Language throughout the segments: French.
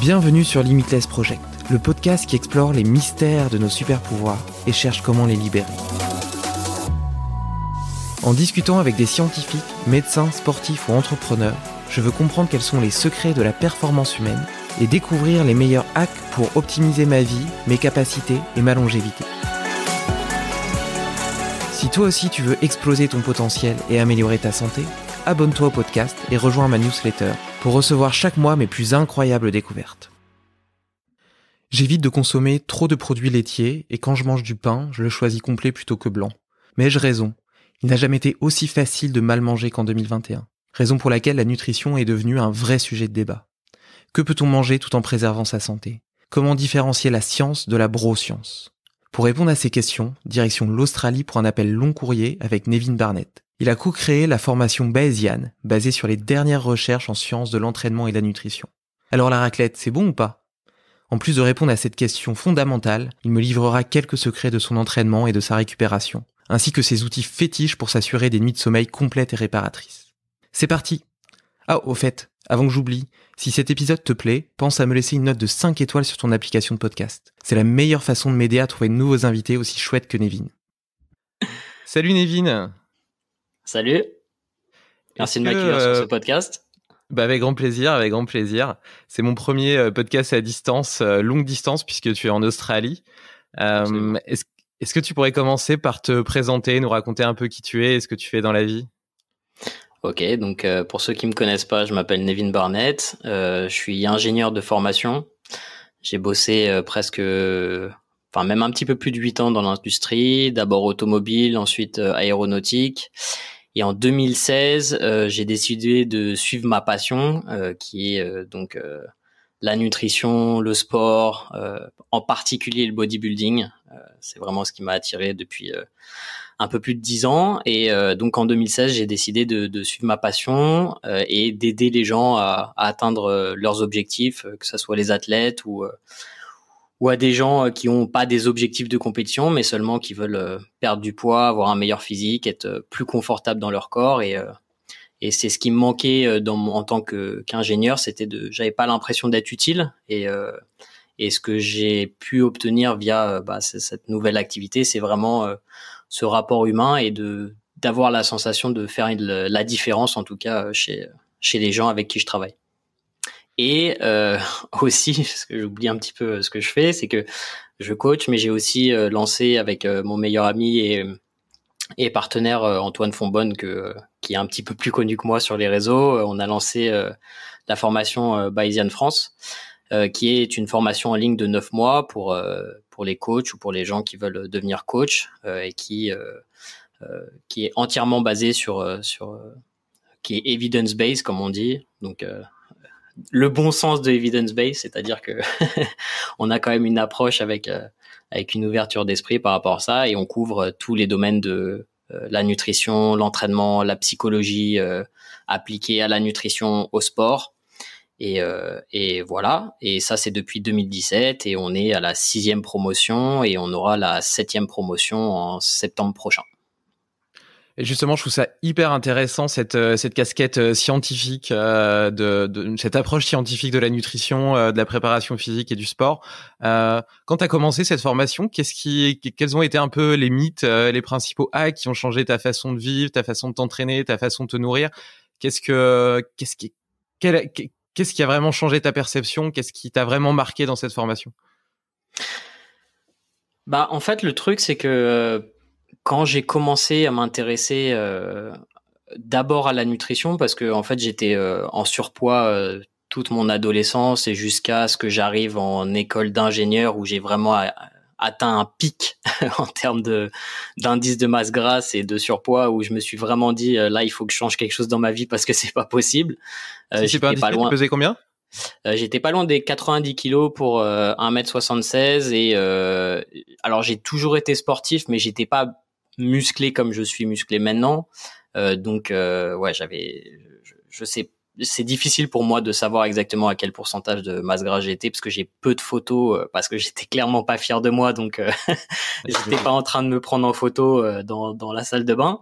Bienvenue sur Limitless Project, le podcast qui explore les mystères de nos super-pouvoirs et cherche comment les libérer. En discutant avec des scientifiques, médecins, sportifs ou entrepreneurs, je veux comprendre quels sont les secrets de la performance humaine et découvrir les meilleurs hacks pour optimiser ma vie, mes capacités et ma longévité. Si toi aussi tu veux exploser ton potentiel et améliorer ta santé, abonne-toi au podcast et rejoins ma newsletter pour recevoir chaque mois mes plus incroyables découvertes. J'évite de consommer trop de produits laitiers et quand je mange du pain, je le choisis complet plutôt que blanc. Mais ai-je raison, il n'a jamais été aussi facile de mal manger qu'en 2021, raison pour laquelle la nutrition est devenue un vrai sujet de débat. Que peut-on manger tout en préservant sa santé Comment différencier la science de la broscience Pour répondre à ces questions, direction l'Australie pour un appel long courrier avec Nevin Barnett, il a co-créé la formation bayésienne, basée sur les dernières recherches en sciences de l'entraînement et de la nutrition. Alors la raclette, c'est bon ou pas En plus de répondre à cette question fondamentale, il me livrera quelques secrets de son entraînement et de sa récupération, ainsi que ses outils fétiches pour s'assurer des nuits de sommeil complètes et réparatrices. C'est parti Ah, au fait, avant que j'oublie, si cet épisode te plaît, pense à me laisser une note de 5 étoiles sur ton application de podcast. C'est la meilleure façon de m'aider à trouver de nouveaux invités aussi chouettes que Nevin. Salut Nevin Salut. Merci de m'accueillir sur ce euh, podcast. Bah, avec grand plaisir, avec grand plaisir. C'est mon premier euh, podcast à distance, euh, longue distance, puisque tu es en Australie. est-ce, que tu pourrais commencer par te présenter, nous raconter un peu qui tu es et ce que tu fais dans la vie Ok, donc pour ceux qui me connaissent pas, je m'appelle Nevin Barnett, je suis ingénieur de formation. J'ai bossé presque, enfin même un petit peu plus de 8 ans dans l'industrie, d'abord automobile, ensuite aéronautique. Et en 2016, euh, j'ai décidé de suivre ma passion, euh, qui est euh, donc la nutrition, le sport, en particulier le bodybuilding. c'est vraiment ce qui m'a attiré depuis un peu plus de dix ans. Et donc en 2016, j'ai décidé de, suivre ma passion et d'aider les gens à, à, atteindre leurs objectifs, que ce soit les athlètes ou ou à des gens euh, qui n'ont pas des objectifs de compétition, mais seulement qui veulent euh, perdre du poids, avoir un meilleur physique, être euh, plus confortable dans leur corps. Et, et c'est ce qui me manquait dans en tant que, qu'ingénieur, c'était de, j'avais pas l'impression d'être utile. Et, et ce que j'ai pu obtenir via bah, cette nouvelle activité, c'est vraiment ce rapport humain et d'avoir la sensation de faire la différence, en tout cas chez, chez les gens avec qui je travaille. Et euh, aussi, parce que j'oublie un petit peu euh, ce que je fais, c'est que je coach, mais j'ai aussi euh, lancé avec euh, mon meilleur ami et, et partenaire Antoine Fonbonne, que, qui est un petit peu plus connu que moi sur les réseaux, on a lancé la formation Bayesian France, qui est une formation en ligne de neuf mois pour, pour les coachs ou pour les gens qui veulent devenir coach et qui, qui est entièrement basée sur... sur qui est evidence-based, comme on dit. Donc, le bon sens de evidence based, c'est-à-dire que on a quand même une approche avec euh, avec une ouverture d'esprit par rapport à ça et on couvre euh, tous les domaines de euh, la nutrition, l'entraînement, la psychologie appliquée à la nutrition, au sport. Et, et, voilà. Et ça, c'est depuis 2017 et on est à la sixième promotion et on aura la septième promotion en septembre prochain. Et justement, je trouve ça hyper intéressant cette euh, cette casquette euh, scientifique euh, de, de, cette approche scientifique de la nutrition, de la préparation physique et du sport. Euh, quand tu as commencé cette formation, qu'est-ce qui quels ont été un peu les mythes, les principaux hacks qui ont changé ta façon de vivre, ta façon de t'entraîner, ta façon de te nourrir Qu'est-ce que qu'est-ce qui qu'est-ce qui a vraiment changé ta perception Qu'est-ce qui t'a vraiment marqué dans cette formation Bah en fait, le truc c'est que quand j'ai commencé à m'intéresser euh, d'abord à la nutrition, parce que en fait j'étais euh, en surpoids euh, toute mon adolescence et jusqu'à ce que j'arrive en école d'ingénieur où j'ai vraiment atteint un pic en termes de d'indice de masse grasse et de surpoids où je me suis vraiment dit euh, là il faut que je change quelque chose dans ma vie parce que c'est pas possible. j'étais pas, loin. combien j'étais pas loin des 90 kilos pour 1m76 et euh, alors j'ai toujours été sportif mais j'étais pas musclé comme je suis musclé maintenant. Euh, donc, euh, ouais, j'avais, je, sais, c'est difficile pour moi de savoir exactement à quel pourcentage de masse grasse j'étais parce que j'ai peu de photos euh, parce que j'étais clairement pas fier de moi, donc j'étais pas en train de me prendre en photo dans, dans la salle de bain.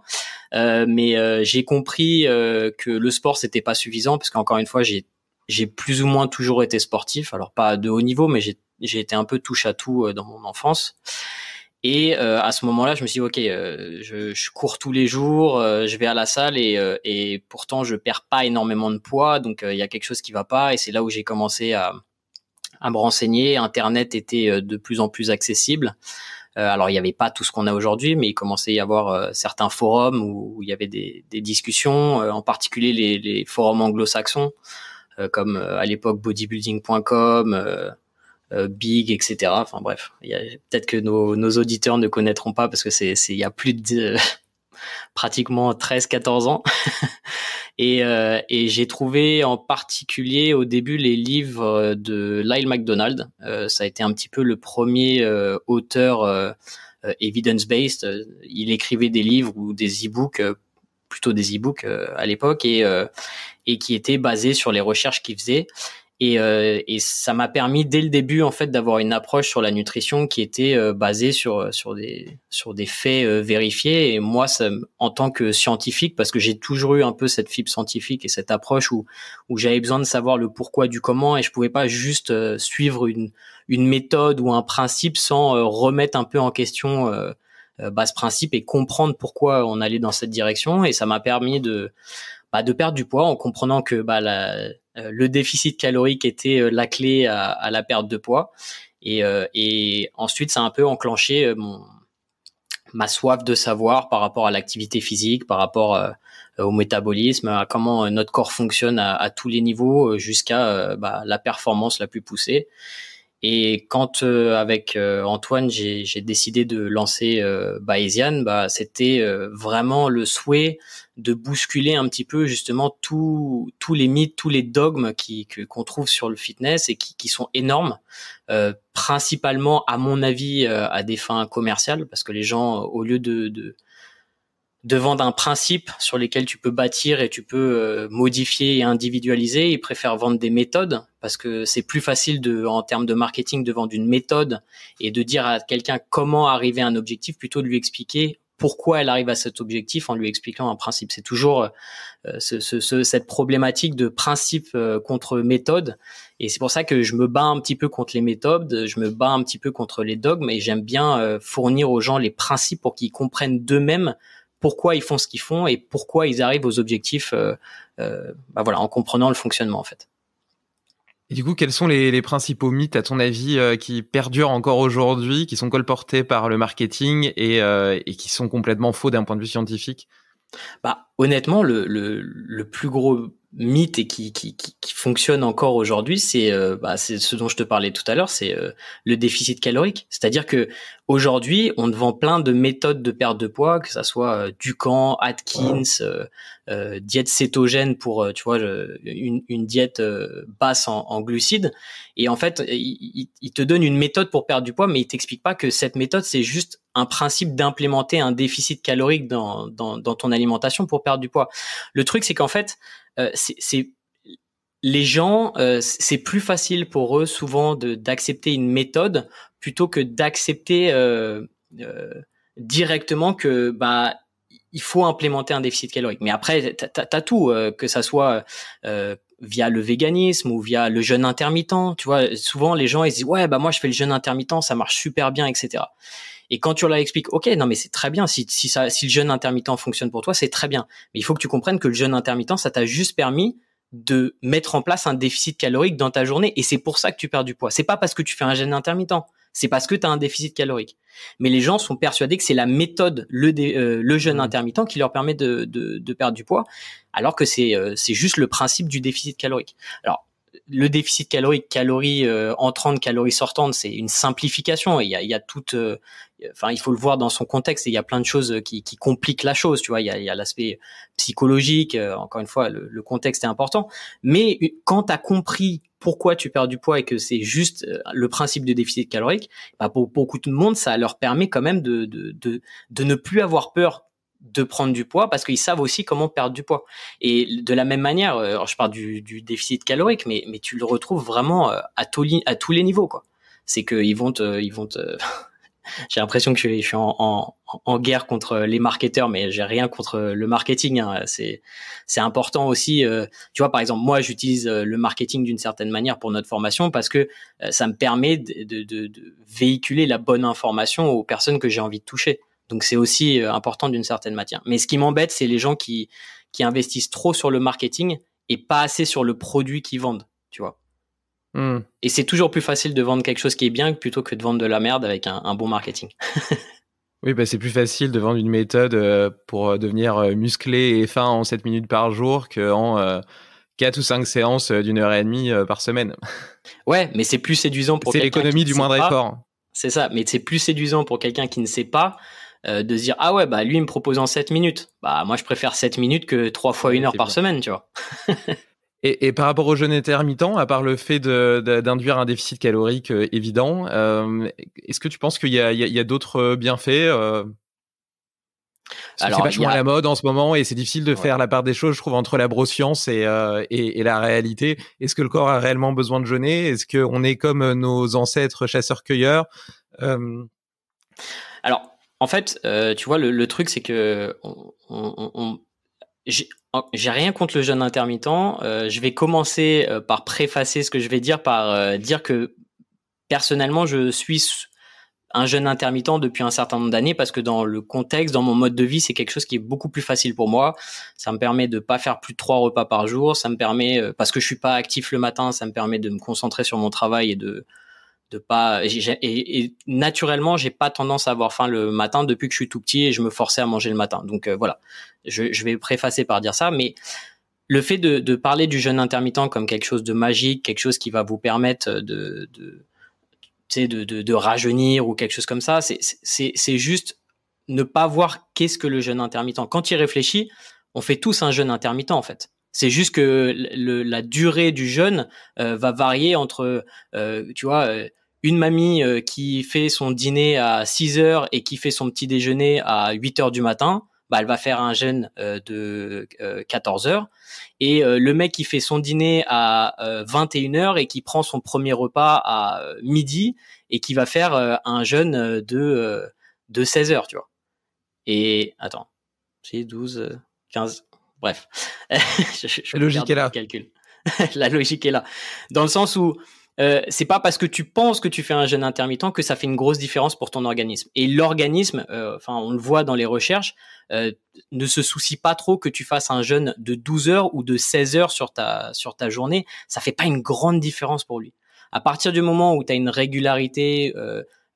mais j'ai compris que le sport c'était pas suffisant parce qu'encore une fois, j'ai j'ai plus ou moins toujours été sportif, alors pas de haut niveau, mais j'ai été un peu touche à tout dans mon enfance. Et euh, à ce moment-là, je me suis dit, OK, euh, je, je, cours tous les jours, euh, je vais à la salle et, et, pourtant, je perds pas énormément de poids. Donc, il y a quelque chose qui va pas. Et c'est là où j'ai commencé à, à, me renseigner. Internet était de plus en plus accessible. alors, il n'y avait pas tout ce qu'on a aujourd'hui, mais il commençait à y avoir certains forums où, il y avait des, des discussions, en particulier les, les forums anglo-saxons, comme à l'époque bodybuilding.com euh, Big, etc. Enfin bref, il peut-être que nos, auditeurs ne connaîtront pas parce que c'est il y a plus de pratiquement 13-14 ans. Euh, et, j'ai trouvé en particulier au début les livres euh, de Lyle mcdonald ça a été un petit peu le premier auteur evidence-based. Il écrivait des livres ou des e-books, plutôt des e-books à l'époque, et, et qui étaient basés sur les recherches qu'il faisait. Et, euh, et, ça m'a permis dès le début en fait d'avoir une approche sur la nutrition qui était euh, basée sur euh, sur des sur des faits vérifiés. Et moi, ça, en tant que scientifique, parce que j'ai toujours eu un peu cette fibre scientifique et cette approche où où j'avais besoin de savoir le pourquoi du comment et je pouvais pas juste suivre une une méthode ou un principe sans remettre un peu en question bah, ce principe et comprendre pourquoi on allait dans cette direction. Et ça m'a permis de bah, de perdre du poids en comprenant que bah, la euh, le déficit calorique était euh, la clé à, la perte de poids. Euh, et, ensuite, ça a un peu enclenché mon, ma soif de savoir par rapport à l'activité physique, par rapport au métabolisme, à comment notre corps fonctionne à, tous les niveaux, jusqu'à bah, la performance la plus poussée. Et quand euh, avec euh, Antoine j'ai décidé de lancer euh, Bayesian, bah c'était euh, vraiment le souhait de bousculer un petit peu justement tous tous les mythes, tous les dogmes qui qu'on trouve sur le fitness et qui, qui sont énormes, principalement à mon avis à des fins commerciales parce que les gens au lieu de, de devant d'un principe sur lesquels tu peux bâtir et tu peux euh, modifier et individualiser. Ils préfèrent vendre des méthodes parce que c'est plus facile de, en termes de marketing de vendre une méthode et de dire à quelqu'un comment arriver à un objectif plutôt de lui expliquer pourquoi elle arrive à cet objectif en lui expliquant un principe. C'est toujours euh, ce, ce, cette problématique de principe euh, contre méthode. Et c'est pour ça que je me bats un petit peu contre les méthodes, je me bats un petit peu contre les dogmes et j'aime bien fournir aux gens les principes pour qu'ils comprennent d'eux-mêmes pourquoi ils font ce qu'ils font et pourquoi ils arrivent aux objectifs euh, euh, bah voilà, en comprenant le fonctionnement en fait. Et du coup, quels sont les, principaux mythes, à ton avis, euh, qui perdurent encore aujourd'hui, qui sont colportés par le marketing et, qui sont complètement faux d'un point de vue scientifique bah, Honnêtement, le plus gros mythe et qui, qui, qui, fonctionne encore aujourd'hui, euh, bah, c'est ce dont je te parlais tout à l'heure, c'est euh, le déficit calorique. C'est-à-dire que aujourd'hui, on te vend plein de méthodes de perte de poids, que ça soit du euh, Ducan, Atkins, diète cétogène pour, tu vois, une, diète basse en, en, glucides. Et en fait, il, te donne une méthode pour perdre du poids, mais il t'explique pas que cette méthode, c'est juste un principe d'implémenter un déficit calorique dans ton alimentation pour perdre du poids. Le truc, c'est qu'en fait, euh, c'est les gens, euh, c'est plus facile pour eux souvent d'accepter une méthode plutôt que d'accepter euh, directement que bah il faut implémenter un déficit calorique. Mais après, t'as tout, que ça soit via le véganisme ou via le jeûne intermittent. Tu vois, souvent les gens ils disent ouais bah moi je fais le jeûne intermittent, ça marche super bien, etc. Et quand tu leur expliques, ok, non mais c'est très bien si, si, ça, si le jeûne intermittent fonctionne pour toi, c'est très bien. Mais il faut que tu comprennes que le jeûne intermittent, ça t'a juste permis de mettre en place un déficit calorique dans ta journée, et c'est pour ça que tu perds du poids. C'est pas parce que tu fais un jeûne intermittent, c'est parce que tu as un déficit calorique. Mais les gens sont persuadés que c'est la méthode, le, euh, le jeûne mmh. intermittent, qui leur permet de, de, de perdre du poids, alors que c'est euh, juste le principe du déficit calorique. Alors, le déficit calorique, calories euh, entrantes, calories sortantes, c'est une simplification. Il y a, y a toute, euh, enfin, il faut le voir dans son contexte. il y a plein de choses qui, qui compliquent la chose. Tu vois, il y a, l'aspect psychologique. encore une fois, le, le contexte est important. Mais quand tu as compris pourquoi tu perds du poids et que c'est juste euh, le principe du déficit calorique, bah pour beaucoup de monde, ça leur permet quand même de, de, de, ne plus avoir peur de prendre du poids parce qu'ils savent aussi comment perdre du poids. Et de la même manière, euh, je parle du, déficit calorique, mais, mais tu le retrouves vraiment euh, à, à tous les niveaux. quoi. C'est qu'ils vont ils vont te j'ai l'impression que je suis en, guerre contre les marketeurs, mais j'ai rien contre le marketing. Hein. C'est important aussi. Euh, tu vois, par exemple, moi, j'utilise euh, le marketing d'une certaine manière pour notre formation parce que euh, ça me permet de, véhiculer la bonne information aux personnes que j'ai envie de toucher. Donc c'est aussi important d'une certaine manière. Mais ce qui m'embête, c'est les gens qui qui investissent trop sur le marketing et pas assez sur le produit qu'ils vendent. Tu vois. Hmm. Et c'est toujours plus facile de vendre quelque chose qui est bien plutôt que de vendre de la merde avec un, bon marketing. oui, bah, c'est plus facile de vendre une méthode euh, pour euh, devenir euh, musclé et fin en 7 minutes par jour qu'en 4 ou 5 séances d'une heure et demie par semaine. Ouais, mais c'est plus séduisant pour C'est l'économie du moindre effort. C'est ça, mais c'est plus séduisant pour quelqu'un qui ne sait pas de se dire ah ouais bah lui il me propose en 7 minutes. Bah moi je préfère 7 minutes que 3 fois 1 heure par semaine, tu vois. Et, par rapport au jeûne intermittent, à part le fait d'induire un déficit calorique euh, évident, euh, est-ce que tu penses qu'il y a, d'autres bienfaits c'est vachement la mode en ce moment et c'est difficile de faire la part des choses, je trouve, entre la broscience euh, et, et, la réalité. Est-ce que le corps a réellement besoin de jeûner Est-ce qu'on est comme nos ancêtres chasseurs-cueilleurs Alors, en fait, tu vois, le, le truc, c'est que on, on, on, j'ai rien contre le jeûne intermittent. Euh, je vais commencer euh, par préfacer ce que je vais dire par euh, dire que personnellement, je suis un jeûne intermittent depuis un certain nombre d'années parce que dans le contexte, dans mon mode de vie, c'est quelque chose qui est beaucoup plus facile pour moi. Ça me permet de pas faire plus de trois repas par jour. Ça me permet, parce que je suis pas actif le matin, ça me permet de me concentrer sur mon travail et de de pas et, et, naturellement j'ai pas tendance à avoir faim le matin depuis que je suis tout petit et je me forçais à manger le matin donc euh, voilà je, vais préfacer par dire ça mais le fait de, parler du jeûne intermittent comme quelque chose de magique quelque chose qui va vous permettre de de, de, de, de rajeunir ou quelque chose comme ça c'est juste ne pas voir qu'est-ce que le jeûne intermittent quand il réfléchit on fait tous un jeûne intermittent en fait c'est juste que la durée du jeûne euh, va varier entre, euh, tu vois, euh, une mamie qui fait son dîner à 6 heures et qui fait son petit déjeuner à 8 heures du matin. Bah, elle va faire un jeûne de 14 heures. Et le mec qui fait son dîner à 21 heures et qui prend son premier repas à midi et qui va faire un jeûne de, de 16 heures, tu vois. Et attends, j'ai 12, 15. Bref, je, la logique est là. Calcul. la logique est là, dans le sens où ce euh, c'est pas parce que tu penses que tu fais un jeûne intermittent que ça fait une grosse différence pour ton organisme. Et l'organisme, euh, on le voit dans les recherches, euh, ne se soucie pas trop que tu fasses un jeûne de 12 heures ou de 16 heures sur ta sur ta journée. Ça fait pas une grande différence pour lui. À partir du moment où tu as une régularité,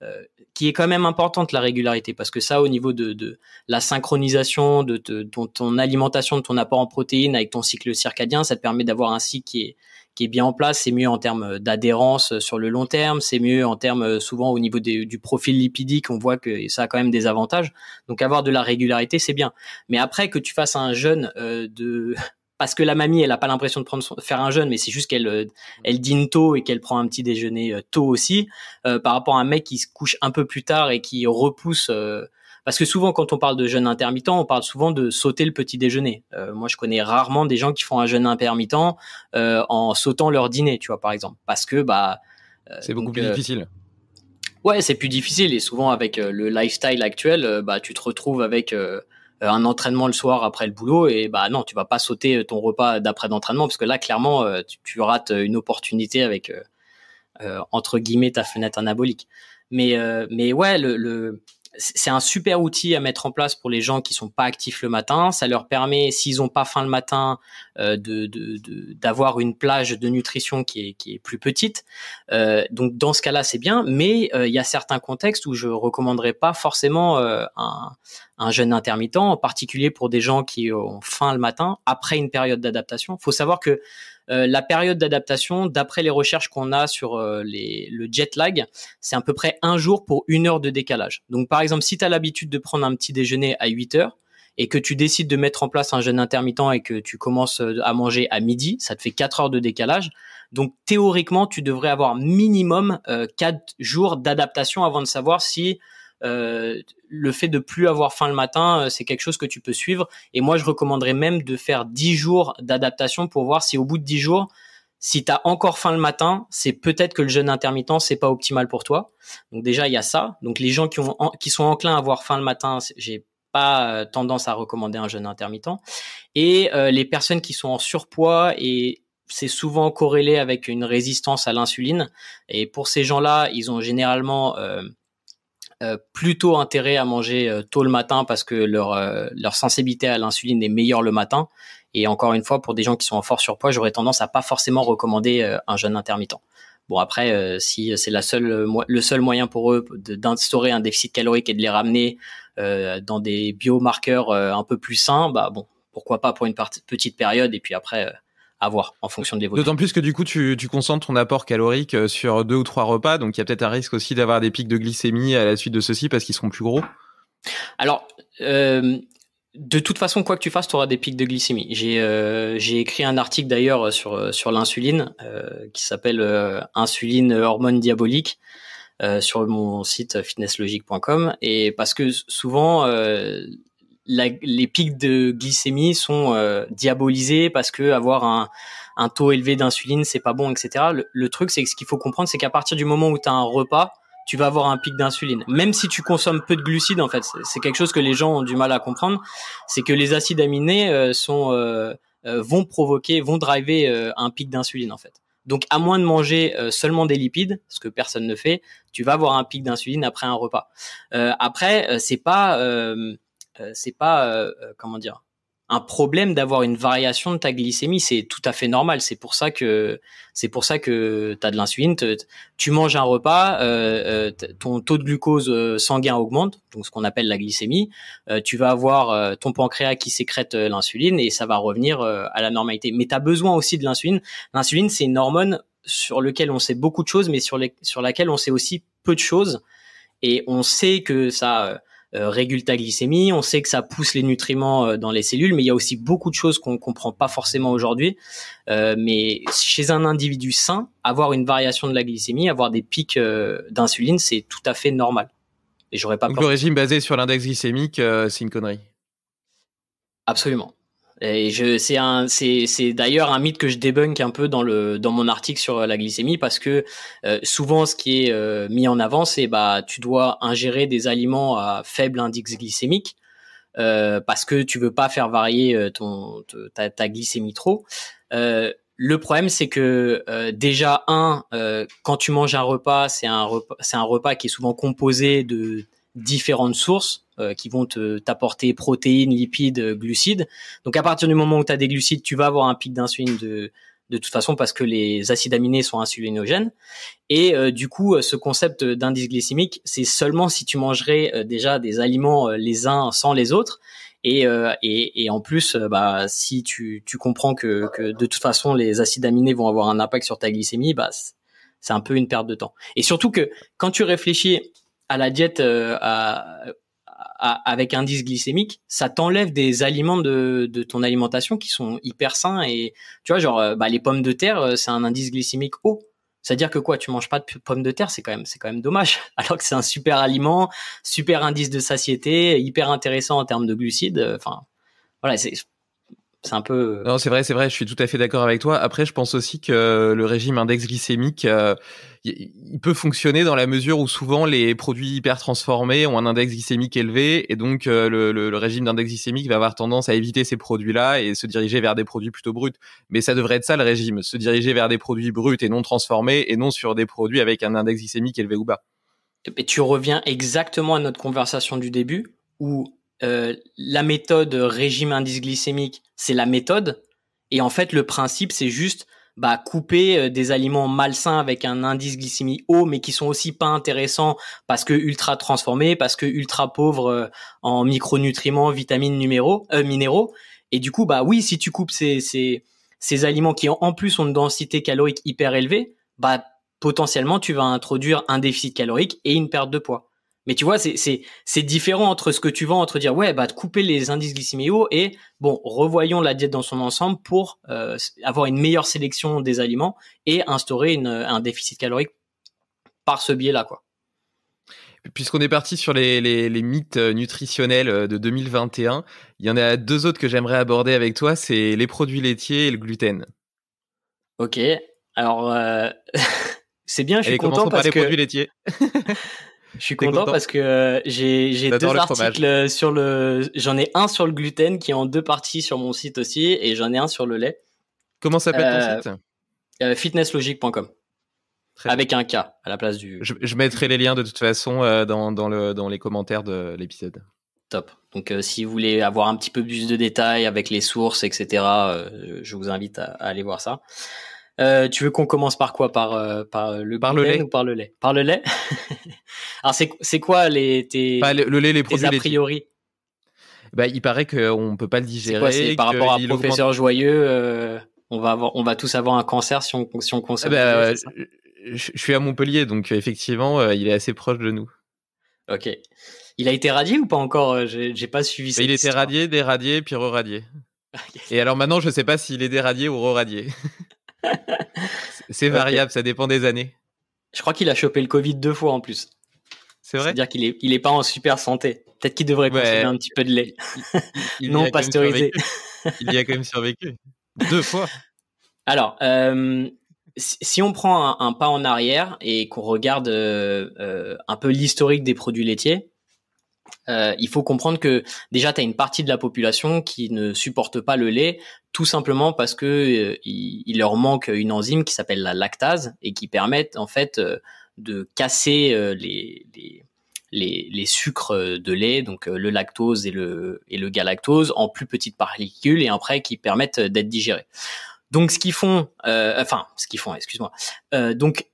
euh, qui est quand même importante la régularité parce que ça au niveau de, la synchronisation de, ton alimentation de ton apport en protéines avec ton cycle circadien ça te permet d'avoir un cycle qui est qui est bien en place c'est mieux en termes d'adhérence sur le long terme c'est mieux en termes euh, souvent au niveau du profil lipidique on voit que ça a quand même des avantages donc avoir de la régularité c'est bien mais après que tu fasses un jeûne euh, de parce que la mamie, elle n'a pas l'impression de prendre faire un jeûne, mais c'est juste qu'elle euh, elle dîne tôt et qu'elle prend un petit déjeuner euh, tôt aussi, euh, par rapport à un mec qui se couche un peu plus tard et qui repousse. parce que souvent, quand on parle de jeûne intermittent, on parle souvent de sauter le petit déjeuner. moi, je connais rarement des gens qui font un jeûne intermittent en sautant leur dîner, tu vois, par exemple, parce que bah c'est beaucoup plus difficile. Ouais, c'est plus difficile et souvent avec le lifestyle actuel, bah tu te retrouves avec euh, un entraînement le soir après le boulot et bah non, tu vas pas sauter euh, ton repas d'après d'entraînement parce que là clairement euh, tu, rates une opportunité avec entre guillemets ta fenêtre anabolique. Mais mais ouais le c'est un super outil à mettre en place pour les gens qui sont pas actifs le matin. Ça leur permet, s'ils ont pas faim le matin, euh, de d'avoir une plage de nutrition qui est, plus petite. Euh, donc dans ce cas-là, c'est bien. Mais euh, il y a certains contextes où je recommanderais pas forcément un, un jeûne intermittent, en particulier pour des gens qui ont faim le matin après une période d'adaptation. Faut savoir que euh, la période d'adaptation, d'après les recherches qu'on a sur euh, le jet lag, c'est à peu près un jour pour une heure de décalage. Donc par exemple, si tu as l'habitude de prendre un petit déjeuner à 8 heures, et que tu décides de mettre en place un jeûne intermittent et que tu commences euh, à manger à midi, ça te fait 4 heures de décalage. Donc théoriquement, tu devrais avoir minimum 4 jours d'adaptation avant de savoir si euh, le fait de plus avoir faim le matin, euh, c'est quelque chose que tu peux suivre. Et moi, je recommanderais même de faire 10 jours d'adaptation pour voir si au bout de 10 jours, si tu as encore faim le matin, c'est peut-être que le jeûne intermittent, c'est pas optimal pour toi. Donc déjà, il y a ça. Donc les gens qui, ont, qui sont enclins à avoir faim le matin, j'ai pas euh, tendance à recommander un jeûne intermittent. Et les personnes qui sont en surpoids et c'est souvent corrélé avec une résistance à l'insuline. Et pour ces gens-là, ils ont généralement euh, euh, plutôt intérêt à manger euh, tôt le matin parce que leur, euh, leur sensibilité à l'insuline est meilleure le matin. Et encore une fois, pour des gens qui sont en fort surpoids, j'aurais tendance à pas forcément recommander un jeûne intermittent. Bon après, si c'est la seule, le seul moyen pour eux d'instaurer un déficit calorique et de les ramener dans des biomarqueurs un peu plus sains, bah bon, pourquoi pas pour une petite période et puis après à en fonction de l'évolution. D'autant plus que du coup, tu, concentres ton apport calorique euh, sur deux ou trois repas, donc il y a peut-être un risque aussi d'avoir des pics de glycémie à la suite de ceci parce qu'ils seront plus gros. Alors, euh, de toute façon, quoi que tu fasses, tu auras des pics de glycémie. Euh, j'ai écrit un article d'ailleurs sur, l'insuline qui s'appelle Insuline hormone diabolique. sur mon site fitnesslogique.com et parce que souvent les pics de glycémie sont euh, diabolisés parce que avoir un, taux élevé d'insuline, c'est pas bon, etc. Le, truc, c'est que ce qu'il faut comprendre, c'est qu'à partir du moment où tu as un repas, tu vas avoir un pic d'insuline. Même si tu consommes peu de glucides, en fait, c'est quelque chose que les gens ont du mal à comprendre, c'est que les acides aminés euh, sont, euh, vont provoquer, vont driver un pic d'insuline, en fait. Donc, à moins de manger seulement des lipides, ce que personne ne fait, tu vas avoir un pic d'insuline après un repas. après, c'est pas euh, c'est pas euh, euh, comment dire un problème d'avoir une variation de ta glycémie, c'est tout à fait normal. C'est pour ça que c'est pour ça que t'as de l'insuline. Tu manges un repas, ton taux de glucose sanguin augmente, donc ce qu'on appelle la glycémie. tu vas avoir ton pancréas qui sécrète l'insuline et ça va revenir à la normalité. Mais tu as besoin aussi de l'insuline. L'insuline, c'est une hormone sur laquelle on sait beaucoup de choses, mais sur laquelle on sait aussi peu de choses. Et on sait que ça euh, régule ta glycémie. On sait que ça pousse les nutriments euh, dans les cellules, mais il y a aussi beaucoup de choses qu'on comprend pas forcément aujourd'hui. Euh, mais chez un individu sain, avoir une variation de la glycémie, avoir des pics d'insuline, c'est tout à fait normal. Et j'aurais pas. Donc le régime basé sur l'index glycémique, c'est une connerie. Absolument. Et je, c'est un, c'est, c'est d'ailleurs un mythe que je débunk un peu dans le, dans mon article sur euh, la glycémie parce que euh, souvent ce qui est euh, mis en avant c'est bah tu dois ingérer des aliments à faible indice glycémique parce que tu veux pas faire varier ton, ta, ta glycémie trop. le problème c'est que déjà un, quand tu manges un repas c'est un repas, c'est un repas qui est souvent composé de différentes sources euh, qui vont t'apporter protéines, lipides, euh, glucides. Donc à partir du moment où tu as des glucides, tu vas avoir un pic d'insuline de, de toute façon parce que les acides aminés sont insulinogènes. Et euh, du coup, ce concept d'indice glycémique, c'est seulement si tu mangerais déjà des aliments les uns sans les autres. Et, et, et en plus, bah, si tu, tu comprends que, que, de toute façon les acides aminés vont avoir un impact sur ta glycémie, bah, c'est un peu une perte de temps. Et surtout que quand tu réfléchis à la diète à, à, avec indice glycémique, ça t'enlève des aliments de, de, ton alimentation qui sont hyper sains et tu vois genre euh, bah, les pommes de terre euh, c'est un indice glycémique haut. C'est-à-dire que quoi, tu manges pas de pommes de terre, c'est quand même c'est quand même dommage. Alors que c'est un super aliment, super indice de satiété, hyper intéressant en termes de glucides. Euh, enfin voilà, c'est c'est un peu. Euh, non, c'est vrai, c'est vrai. Je suis tout à fait d'accord avec toi. Après, je pense aussi que euh, le régime index glycémique, euh, il peut fonctionner dans la mesure où souvent les produits hyper transformés ont un index glycémique élevé et donc le, régime d'index glycémique va avoir tendance à éviter ces produits-là et se diriger vers des produits plutôt bruts. Mais ça devrait être ça le régime, se diriger vers des produits bruts et non transformés et non sur des produits avec un index glycémique élevé ou bas. Et tu reviens exactement à notre conversation du début où la méthode régime indice glycémique c'est la méthode. Et en fait, le principe, c'est juste bah, couper euh, des aliments malsains avec un indice glycémie haut, mais qui sont aussi pas intéressants parce que ultra transformés, parce que ultra pauvres euh, en micronutriments, vitamines, numéros, euh, minéraux. Et du coup, bah oui, si tu coupes ces, ces, ces aliments qui en plus ont une densité calorique hyper élevée, bah potentiellement tu vas introduire un déficit calorique et une perte de poids. Mais tu vois, c'est différent entre ce que tu vends, entre dire, ouais, bah, couper les indices glycémiques et, bon, revoyons la diète dans son ensemble pour euh, avoir une meilleure sélection des aliments et instaurer une, un déficit calorique par ce biais-là, quoi. Puisqu'on est parti sur les, les, les, mythes euh, nutritionnels euh, de 2021, il y en a deux autres que j'aimerais aborder avec toi, c'est les produits laitiers et le gluten. Ok, alors c'est bien, je suis content parce par les que... produits laitiers. Je suis content, parce que euh, j'ai deux articles euh, sur le. J'en ai un sur le gluten qui est en deux parties sur mon site aussi et j'en ai un sur le lait. Comment s'appelle ton euh, site Fitnesslogique.com. Avec un K à la place du. Je, mettrai les liens de toute façon dans, dans, le, dans les commentaires de l'épisode. Top. Donc si vous voulez avoir un petit peu plus de détails avec les sources, etc., je vous invite à, aller voir ça. tu veux qu'on commence par quoi par, le par le lait ou par le lait Par le lait Alors, c'est quoi les, tes, bah, le, lait, les produits a priori bah, Il paraît qu'on ne peut pas le digérer. Quoi, par rapport à Professeur Joyeux, euh, on, va avoir, on va tous avoir un cancer si on, si on consomme. Ah bah, euh, je, suis à Montpellier, donc euh, effectivement, il est assez proche de nous. Ok. Il a été radié ou pas encore J'ai pas suivi ça. Bah, il été radié, déradié, puis re Et alors maintenant, je sais pas s'il est déradié ou re C'est variable, ça dépend des années. Je crois qu'il a chopé le Covid deux fois en plus. C'est vrai. C'est-à-dire qu'il est, il est pas en super santé. Peut-être qu'il devrait consommer un petit peu de lait. non pasteurisé. il y a quand même survécu. Deux fois. Alors, euh, si on prend un, pas en arrière et qu'on regarde euh, euh, un peu l'historique des produits laitiers, euh, il faut comprendre que déjà tu as une partie de la population qui ne supporte pas le lait tout simplement parce que euh, il, leur manque une enzyme qui s'appelle la lactase et qui permet en fait de casser euh, les, les, les, sucres euh, de lait, donc euh, le lactose et le, et le galactose, en plus petites particules et après qui permettent d'être digérés. Donc ce qu'ils font, enfin ce qu'ils font, excuse-moi. donc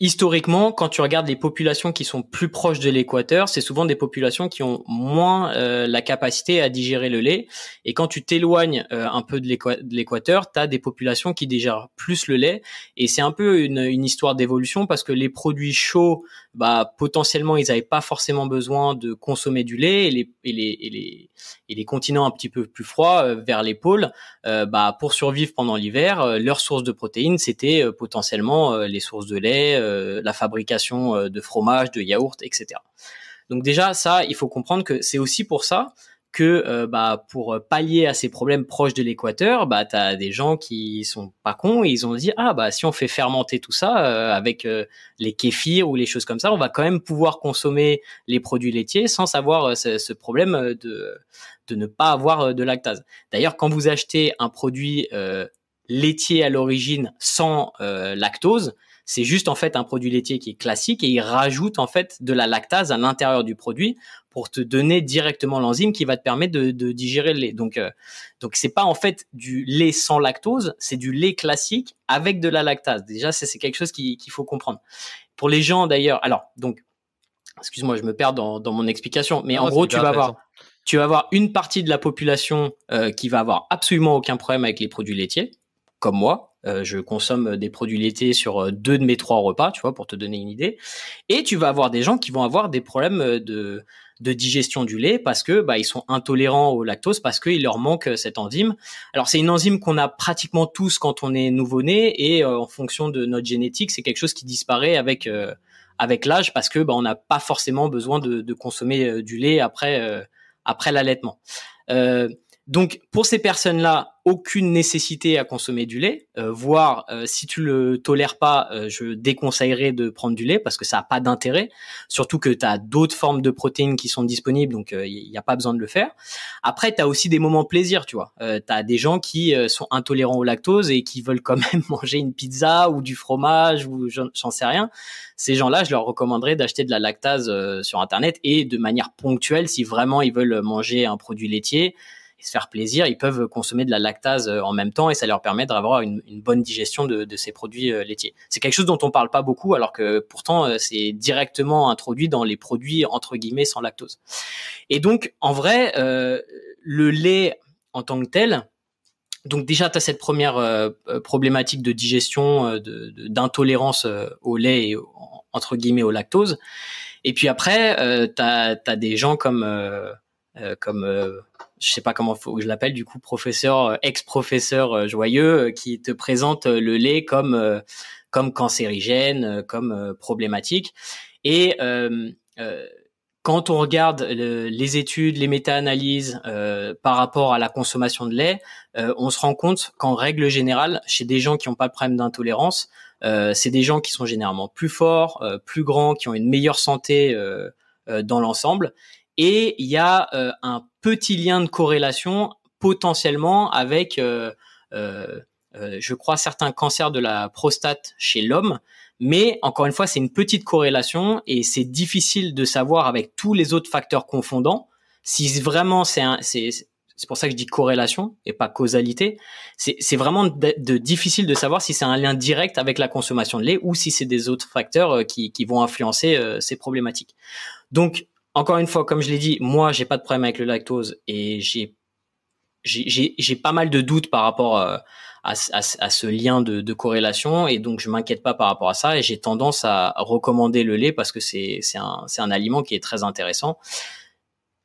historiquement, quand tu regardes les populations qui sont plus proches de l'équateur, c'est souvent des populations qui ont moins euh, la capacité à digérer le lait. Et quand tu t'éloignes euh, un peu de l'équateur, tu as des populations qui digèrent plus le lait. Et c'est un peu une, une histoire d'évolution parce que les produits chauds, bah, potentiellement, ils n'avaient pas forcément besoin de consommer du lait. Et les, et les, et les, et les continents un petit peu plus froids, euh, vers les pôles, bah, pour survivre pendant l'hiver, leur source de protéines, c'était potentiellement les sources de lait euh, la fabrication euh, de fromage, de yaourt, etc. Donc déjà, ça, il faut comprendre que c'est aussi pour ça que euh, bah, pour pallier à ces problèmes proches de l'équateur, bah, tu as des gens qui sont pas cons et ils ont dit « Ah, bah si on fait fermenter tout ça avec les kéfirs ou les choses comme ça, on va quand même pouvoir consommer les produits laitiers sans savoir ce, problème de ne pas avoir de lactase. » D'ailleurs, quand vous achetez un produit laitier à l'origine sans lactose, c'est juste en fait un produit laitier qui est classique et il rajoute en fait de la lactase à l'intérieur du produit pour te donner directement l'enzyme qui va te permettre de, digérer le lait. Donc euh, donc c'est pas en fait du lait sans lactose, c'est du lait classique avec de la lactase. Déjà c'est quelque chose qu'il faut comprendre. Pour les gens d'ailleurs, alors donc excuse-moi, je me perds dans, dans mon explication, mais en gros, tu vas avoir tu vas avoir une partie de la population euh, qui va avoir absolument aucun problème avec les produits laitiers, comme moi. Euh, je consomme des produits laitiers sur euh, deux de mes trois repas, tu vois, pour te donner une idée. Et tu vas avoir des gens qui vont avoir des problèmes euh, de, de digestion du lait parce que bah, ils sont intolérants au lactose parce qu'il leur manque cette enzyme. Alors c'est une enzyme qu'on a pratiquement tous quand on est nouveau-né et en fonction de notre génétique, c'est quelque chose qui disparaît avec avec l'âge parce que bah, on n'a pas forcément besoin de, de consommer du lait après après l'allaitement. donc pour ces personnes-là, aucune nécessité à consommer du lait, euh, voire euh, si tu le tolères pas, euh, je déconseillerais de prendre du lait parce que ça n'a pas d'intérêt, surtout que tu as d'autres formes de protéines qui sont disponibles, donc il euh, n'y a pas besoin de le faire. Après, tu as aussi des moments plaisir, tu vois. tu as des gens qui sont intolérants au lactose et qui veulent quand même manger une pizza ou du fromage ou j'en sais rien. Ces gens-là, je leur recommanderais d'acheter de la lactase sur Internet et de manière ponctuelle si vraiment ils veulent manger un produit laitier et se faire plaisir, ils peuvent consommer de la lactase euh, en même temps et ça leur permet d'avoir une, une bonne digestion de, ces produits euh, laitiers. C'est quelque chose dont on parle pas beaucoup alors que pourtant euh, c'est directement introduit dans les produits entre guillemets sans lactose. Et donc en vrai, le lait en tant que tel, donc déjà, tu as cette première problématique de digestion, d'intolérance au lait et entre guillemets au lactose. Et puis après, tu as, des gens comme, comme je sais pas comment je l'appelle du coup professeur euh, ex-professeur euh, joyeux euh, qui te présente le lait comme comme cancérigène, comme problématique et euh, quand on regarde les études, les méta-analyses par rapport à la consommation de lait, on se rend compte qu'en règle générale, chez des gens qui n'ont pas de problème d'intolérance, c'est des gens qui sont généralement plus forts, plus grands, qui ont une meilleure santé dans l'ensemble et il y a euh, un petit lien de corrélation potentiellement avec, euh, euh, euh, je crois, certains cancers de la prostate chez l'homme. Mais encore une fois, c'est une petite corrélation et c'est difficile de savoir avec tous les autres facteurs confondants si vraiment c'est un, c'est, c'est pour ça que je dis corrélation et pas causalité. C'est, c'est vraiment de, de, difficile de savoir si c'est un lien direct avec la consommation de lait ou si c'est des autres facteurs euh, qui, qui vont influencer ces problématiques. Donc, encore une fois, comme je l'ai dit, moi, j'ai pas de problème avec le lactose et j'ai j'ai pas mal de doutes par rapport euh, à, ce lien de, de, corrélation et donc je m'inquiète pas par rapport à ça et j'ai tendance à recommander le lait parce que c'est un, un aliment qui est très intéressant.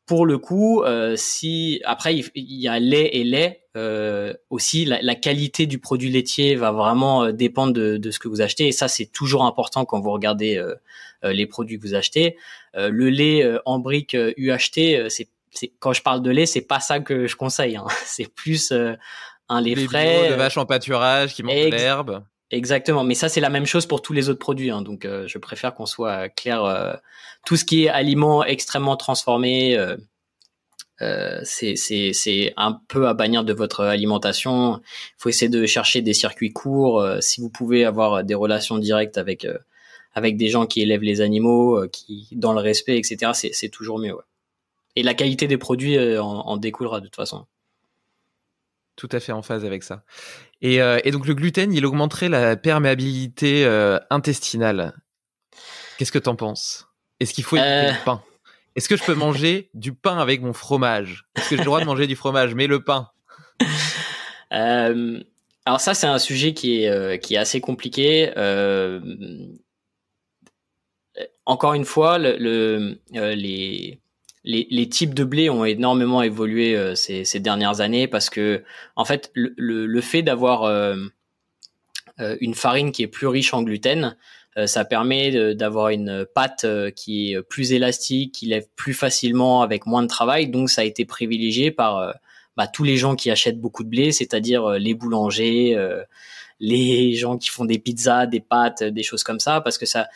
Pour le coup, euh, si après il, y a lait et lait euh, aussi, la, qualité du produit laitier va vraiment dépendre de, de ce que vous achetez et ça c'est toujours important quand vous regardez les produits que vous achetez. Euh, le lait euh, en brique euh, UHT, c'est quand je parle de lait, c'est pas ça que je conseille. Hein. C'est plus un lait frais. de vache en pâturage qui mange de l'herbe. Exactement, mais ça c'est la même chose pour tous les autres produits. Hein. Donc je préfère qu'on soit clair. tout ce qui est aliments extrêmement transformés, c'est un peu à bannir de votre alimentation. Il faut essayer de chercher des circuits courts. si vous pouvez avoir des relations directes avec avec des gens qui élèvent les animaux, euh, qui dans le respect, etc. C'est toujours mieux. Et la qualité des produits euh, en, découlera de toute façon tout à fait en phase avec ça. Et, euh, donc le gluten, il augmenterait la perméabilité intestinale. Qu'est-ce que t'en penses Est-ce qu'il faut éviter le pain Est-ce que je peux manger du pain avec mon fromage Est-ce que j'ai le droit de manger du fromage, mais le pain Alors ça, c'est un sujet qui est assez compliqué encore une fois, le, euh, les, les, types de blé ont énormément évolué euh, ces, dernières années parce que, en fait, le, fait d'avoir euh, une farine qui est plus riche en gluten, ça permet d'avoir une pâte qui est plus élastique, qui lève plus facilement avec moins de travail. Donc, ça a été privilégié par bah, tous les gens qui achètent beaucoup de blé, c'est-à-dire les boulangers, les gens qui font des pizzas, des pâtes, des choses comme ça, parce que ça,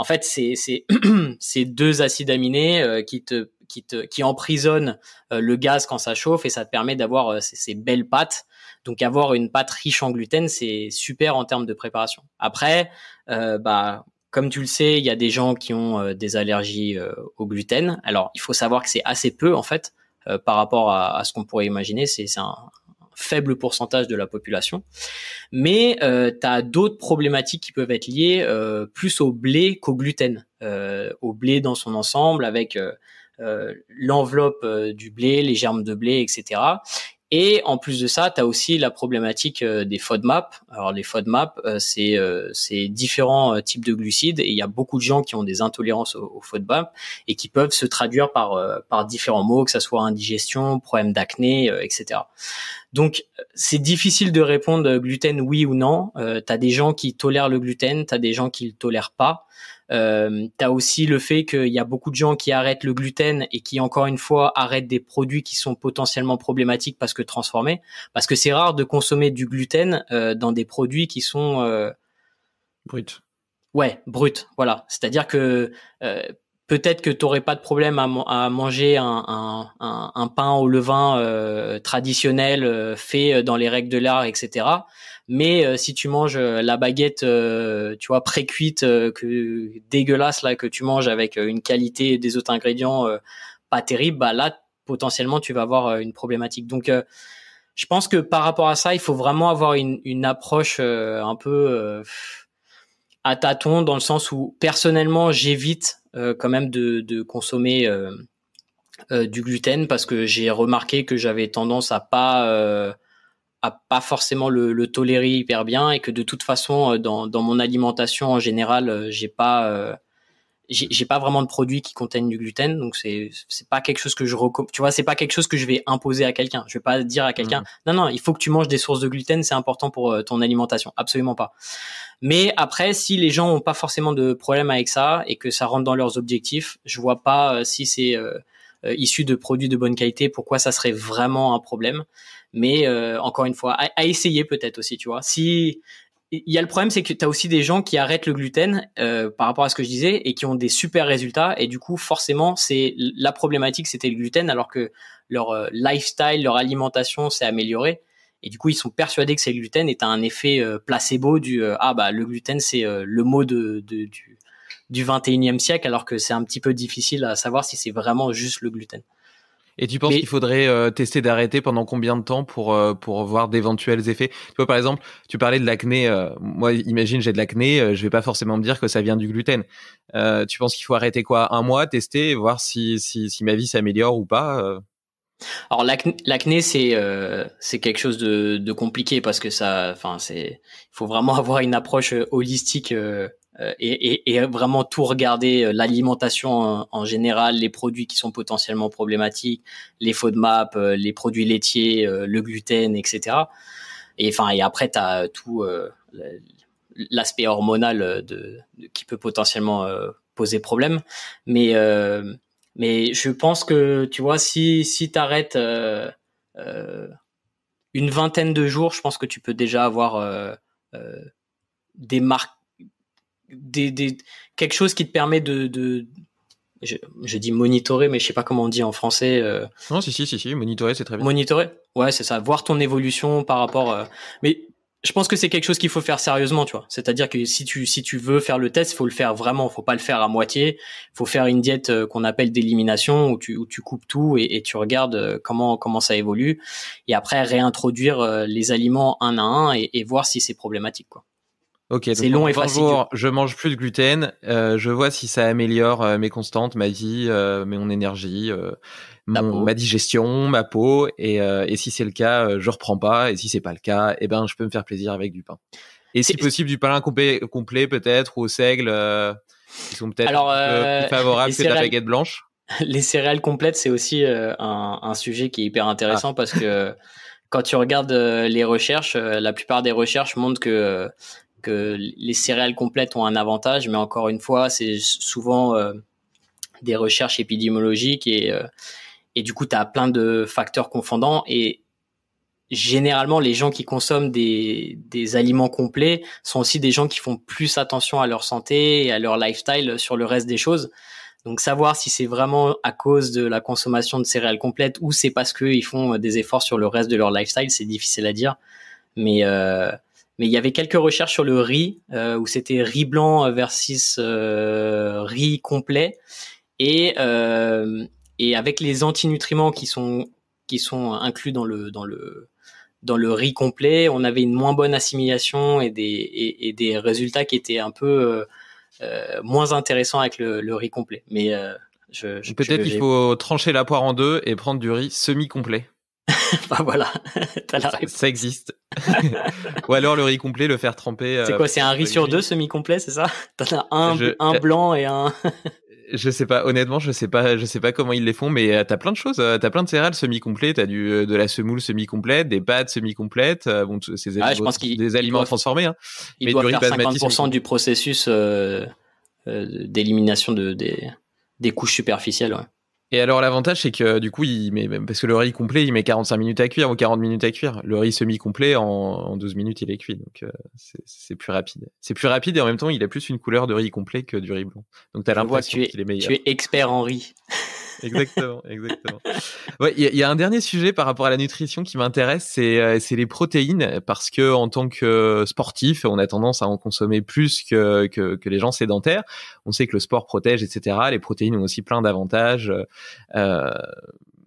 en fait, c'est ces deux acides aminés euh, qui te qui te qui emprisonnent euh, le gaz quand ça chauffe et ça te permet d'avoir euh, ces, belles pâtes. Donc avoir une pâte riche en gluten, c'est super en termes de préparation. Après, bah comme tu le sais, il y a des gens qui ont des allergies au gluten. Alors, il faut savoir que c'est assez peu en fait par rapport à, à ce qu'on pourrait imaginer. C'est un, faible pourcentage de la population. Mais euh, tu as d'autres problématiques qui peuvent être liées euh, plus au blé qu'au gluten, euh, au blé dans son ensemble avec euh, l'enveloppe du blé, les germes de blé, etc. Et en plus de ça, tu as aussi la problématique euh, des FODMAP. Alors les FODMAP, euh, c'est euh, c'est différents types de glucides et il y a beaucoup de gens qui ont des intolérances aux, FODMAP et qui peuvent se traduire par par différents mots, que ça soit indigestion, problème d'acné, etc. Donc c'est difficile de répondre gluten oui ou non. tu as des gens qui tolèrent le gluten, tu as des gens qui le tolèrent pas. Euh, tu as aussi le fait qu'il y a beaucoup de gens qui arrêtent le gluten et qui, encore une fois, arrêtent des produits qui sont potentiellement problématiques parce que transformés. Parce que c'est rare de consommer du gluten euh, dans des produits qui sont... Euh... Brut. Ouais, brut, voilà. C'est-à-dire que euh, peut-être que tu n'aurais pas de problème à, manger un, pain au levain euh, traditionnel euh, fait euh, dans les règles de l'art, etc. Mais si tu manges la baguette, tu vois, pré-cuite, que dégueulasse là que tu manges avec une qualité des autres ingrédients pas terrible, bah là potentiellement tu vas avoir une problématique. Donc je pense que par rapport à ça, il faut vraiment avoir une, une approche un peu à tâtons dans le sens où personnellement j'évite euh, quand même de, de consommer euh, euh, du gluten parce que j'ai remarqué que j'avais tendance à pas à pas forcément le, le, tolérer hyper bien et que de toute façon dans, dans mon alimentation en général j'ai pas j'ai pas vraiment de produits qui contiennent du gluten, donc c'est c'est pas quelque chose que je tu vois, c'est pas quelque chose que je vais imposer à quelqu'un. Je vais pas dire à quelqu'un, mhm. non non, il faut que tu manges des sources de gluten, c'est important pour euh, ton alimentation, absolument pas. Mais après, si les gens ont pas forcément de problème avec ça et que ça rentre dans leurs objectifs, je vois pas euh, si c'est euh, issu de produits de bonne qualité, pourquoi ça serait vraiment un problème mais encore une fois à, à essayer peut-être aussi tu vois si il y a le problème, c'est que tu as aussi des gens qui arrêtent le gluten euh, par rapport à ce que je disais et qui ont des super résultats. Et du coup, forcément, c'est la problématique, c'était le gluten, alors que leur euh, lifestyle, leur alimentation s'est améliorée. Et du coup, ils sont persuadés que c'est le gluten et tu un effet euh, placebo du ah bah le gluten, c'est le mot de, du, du 21e siècle, alors que c'est un petit peu difficile à savoir si c'est vraiment juste le gluten. Et tu penses qu'il faudrait euh, tester d'arrêter pendant combien de temps pour euh, pour voir d'éventuels effets Tu vois par exemple, tu parlais de l'acné. Euh, moi, imagine j'ai de l'acné, je vais pas forcément me dire que ça vient du gluten. tu penses qu'il faut arrêter quoi Un mois, tester, voir si si, si ma vie s'améliore ou pas Alors l'acné, c'est c'est quelque chose de, de compliqué parce que ça, enfin c'est, il faut vraiment avoir une approche holistique euh, et, vraiment tout regarder, euh, l'alimentation en, général, les produits qui sont potentiellement problématiques, les faux maps euh, les produits laitiers, le gluten, etc. Et enfin, et après, tu as tout l'aspect hormonal de, qui peut potentiellement poser problème. Mais, mais je pense que, tu vois, si, si tu arrêtes une vingtaine de jours, je pense que tu peux déjà avoir des marques des, quelque chose qui te permet de, je, dis monitorer, mais je sais pas comment on dit en français. Euh... Non, si, si, si, si, monitorer, c'est très bien. Monitorer, ouais, c'est ça, voir ton évolution par rapport. Euh, mais je pense que c'est quelque chose qu'il faut faire sérieusement, tu vois. C'est-à-dire que si tu si tu veux faire le test, il faut le faire vraiment, faut pas le faire à moitié. Faut faire une diète euh, qu'on appelle d'élimination où tu tu coupes tout et, tu regardes euh, comment comment ça évolue et après réintroduire les aliments un à un et, et voir si c'est problématique, quoi. Ok, c'est long et facile. je mange plus de gluten. Euh, je vois si ça améliore euh, mes constantes, ma vie, euh, mon énergie, euh, ma digestion, ma peau. Et, si c'est le cas, je reprends pas. Et si c'est pas le cas, eh ben, je peux me faire plaisir avec du pain. Et si possible, du pain complet, peut-être, ou au seigle, qui sont peut-être plus favorables que la baguette blanche. Les céréales complètes, c'est aussi un, sujet qui est hyper intéressant ah. parce que quand tu regardes les recherches, la plupart des recherches montrent que les céréales complètes ont un avantage, mais encore une fois, c'est souvent euh, des recherches épidémiologiques et, euh, du coup, tu as plein de facteurs confondants. Et généralement, les gens qui consomment des, aliments complets sont aussi des gens qui font plus attention à leur santé et à leur lifestyle sur le reste des choses. Donc savoir si c'est vraiment à cause de la consommation de céréales complètes ou c'est parce qu'ils font euh, des efforts sur le reste de leur lifestyle, c'est difficile à dire. Mais euh, mais il y avait quelques recherches sur le riz euh, où c'était riz blanc versus euh, riz complet et euh, et avec les antinutriments qui sont qui sont inclus dans le dans le dans le riz complet, on avait une moins bonne assimilation et des et, des résultats qui étaient un peu moins intéressants avec le, riz complet. Mais peut-être qu'il faut trancher la poire en deux et prendre du riz semi complet. voilà, Ça existe. Ou alors le riz complet, le faire tremper. C'est euh, quoi, c'est un riz sur deux semi-complet, c'est ça T'en as un, un eh, blanc et un. je sais pas, honnêtement, je sais pas, je sais pas comment ils les font, mais euh, t'as plein de choses, euh, t'as plein de céréales semi complet t'as de la semoule semi-complète, des pâtes semi-complètes, bon, c'est des aliments transformés, Ils doivent du faire 50% du processus d'élimination de, des, des couches superficielles. Ouais. Et alors l'avantage c'est que du coup il met parce que le riz complet il met 45 minutes à cuire ou 40 minutes à cuire. Le riz semi complet en, 12 minutes il est cuit donc euh, c'est plus rapide. C'est plus rapide et en même temps il a plus une couleur de riz complet que du riz blanc. Donc t'as l'impression qu'il Tu es expert en riz. exactement, exactement. Il ouais, y, y, a un dernier sujet par rapport à la nutrition qui m'intéresse, euh, c'est les protéines, parce que en tant que sportif, on a tendance à en consommer plus que, que, que les gens sédentaires. On sait que le sport protège, etc. Les protéines ont aussi plein d'avantages euh,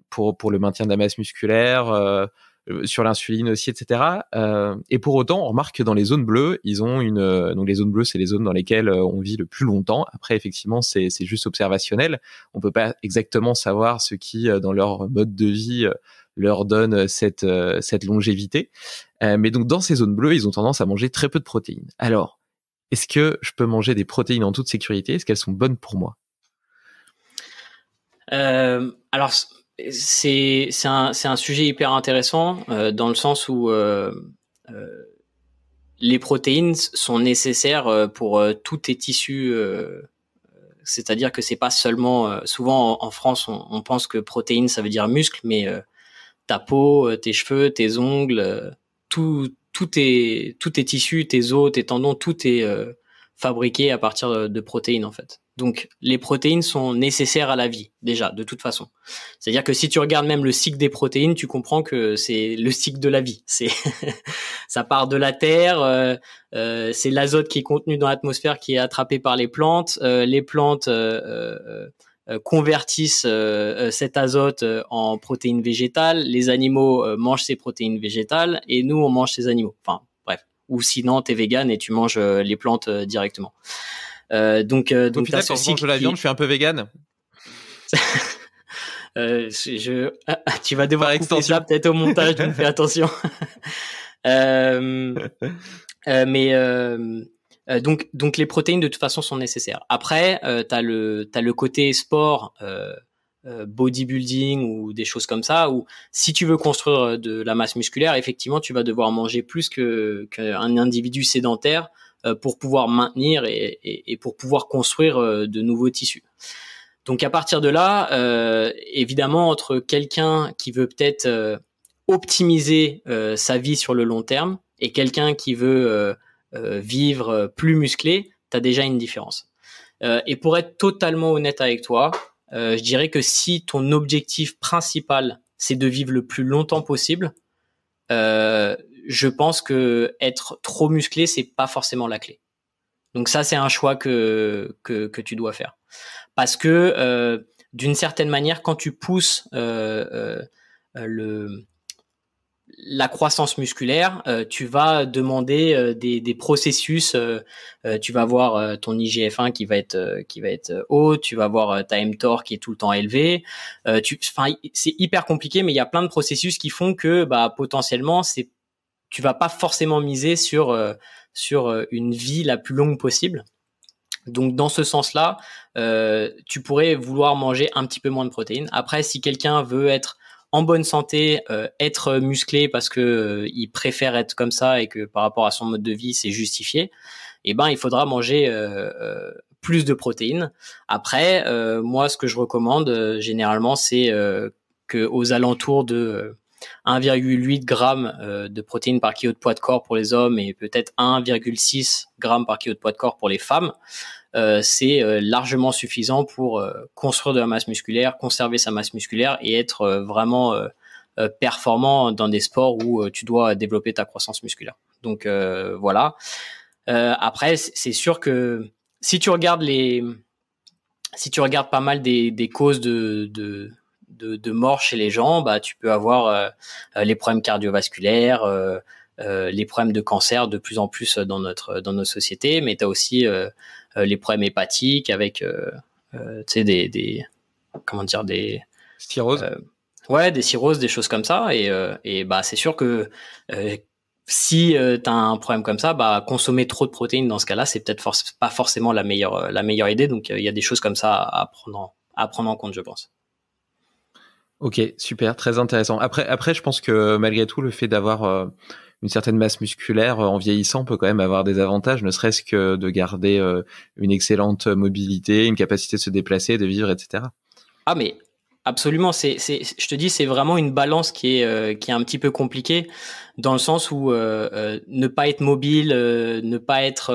pour, pour le maintien de la masse musculaire. Euh, euh, sur l'insuline aussi, etc. Euh, et pour autant, on remarque que dans les zones bleues, ils ont une euh, donc les zones bleues, c'est les zones dans lesquelles euh, on vit le plus longtemps. Après, effectivement, c'est c'est juste observationnel. On peut pas exactement savoir ce qui dans leur mode de vie leur donne cette cette longévité. Euh, mais donc dans ces zones bleues, ils ont tendance à manger très peu de protéines. Alors, est-ce que je peux manger des protéines en toute sécurité Est-ce qu'elles sont bonnes pour moi euh, Alors c'est un, sujet hyper intéressant euh, dans le sens où euh, euh, les protéines sont nécessaires pour tous tes tissus. C'est-à-dire que c'est pas seulement. souvent en, France, on, pense que protéines ça veut dire muscle, mais ta peau, tes cheveux, tes ongles, tout, tout est, tout tes tissus, tes os, tes tendons, tout est fabriqué à partir de protéines en fait. Donc les protéines sont nécessaires à la vie déjà de toute façon. C'est-à-dire que si tu regardes même le cycle des protéines, tu comprends que c'est le cycle de la vie. C'est ça part de la terre, euh, euh, c'est l'azote qui est contenu dans l'atmosphère qui est attrapé par les plantes. Euh, les plantes convertissent cet azote en protéines végétales. Les animaux mangent ces protéines végétales et nous on mange ces animaux. Enfin bref. Ou sinon tu es vegan et tu manges les plantes directement. Euh, donc, tu euh, donc final, quand je de la viande, je suis un peu vegan. Euh, ah, ah, tu vas devoir ça peut-être au montage, donc fais attention. mais donc, donc les protéines de toute façon sont nécessaires. Après, tu as le as le côté sport, bodybuilding ou des choses comme ça, où si tu veux construire de la masse musculaire, effectivement, tu vas devoir manger plus que qu'un individu sédentaire euh, pour pouvoir maintenir et, pour pouvoir construire euh, de nouveaux tissus. Donc à partir de là, euh, évidemment, entre quelqu'un qui veut peut-être optimiser sa vie sur le long terme et quelqu'un qui veut vivre plus musclé, tu as déjà une différence. et pour être totalement honnête avec toi, je dirais que si ton objectif principal, c'est de vivre le plus longtemps possible, je pense que être trop musclé, c'est pas forcément la clé. Donc ça, c'est un choix que, que, tu dois faire. Parce que euh, d'une certaine manière, quand tu pousses euh, euh, le, la croissance musculaire, tu vas demander des, des, processus. tu vas voir ton IGF-1 qui va être qui va être haut, tu vas voir ta mTOR qui est tout le temps élevé. c'est hyper compliqué, mais il y a plein de processus qui font que bah potentiellement c'est tu vas pas forcément miser sur euh, sur euh, une vie la plus longue possible. Donc dans ce sens-là, euh, tu pourrais vouloir manger un petit peu moins de protéines. Après, si quelqu'un veut être en bonne santé, être musclé parce que il préfère être comme ça et que par rapport à son mode de vie c'est justifié, eh ben il faudra manger plus de protéines. Après, moi ce que je recommande généralement c'est que aux alentours de 1,8 g euh, de protéines par kilo de poids de corps pour les hommes et peut-être 1,6 g par kilo de poids de corps pour les femmes, euh, c'est euh, largement suffisant pour construire de la masse musculaire, conserver sa masse musculaire et être vraiment performant dans des sports où tu dois développer ta croissance musculaire. Donc voilà. après, c'est sûr que si tu regardes les, si tu regardes pas mal des, causes de, de, mort chez les gens, bah, tu peux avoir euh, euh, les problèmes cardiovasculaires, euh, les problèmes de cancer de plus en plus dans notre dans nos sociétés, mais tu as aussi les problèmes hépatiques avec des, des comment dire des cirrhoses. ouais, des cirrhoses, des choses comme ça et, et bah c'est sûr que si tu as un problème comme ça, bah consommer trop de protéines dans ce cas-là, c'est peut-être pas forcément la meilleure la meilleure idée. Donc il y a des choses comme ça à prendre en compte, je pense. Ok, super, très intéressant. Après, après, je pense que malgré tout, le fait d'avoir euh, une certaine masse musculaire euh, en vieillissant peut quand même avoir des avantages, ne serait-ce que de garder euh, une excellente mobilité, une capacité de se déplacer, de vivre, etc. Ah mais absolument, c'est, je te dis, c'est vraiment une balance qui est, qui est un petit peu compliquée dans le sens où ne pas être mobile, ne pas être,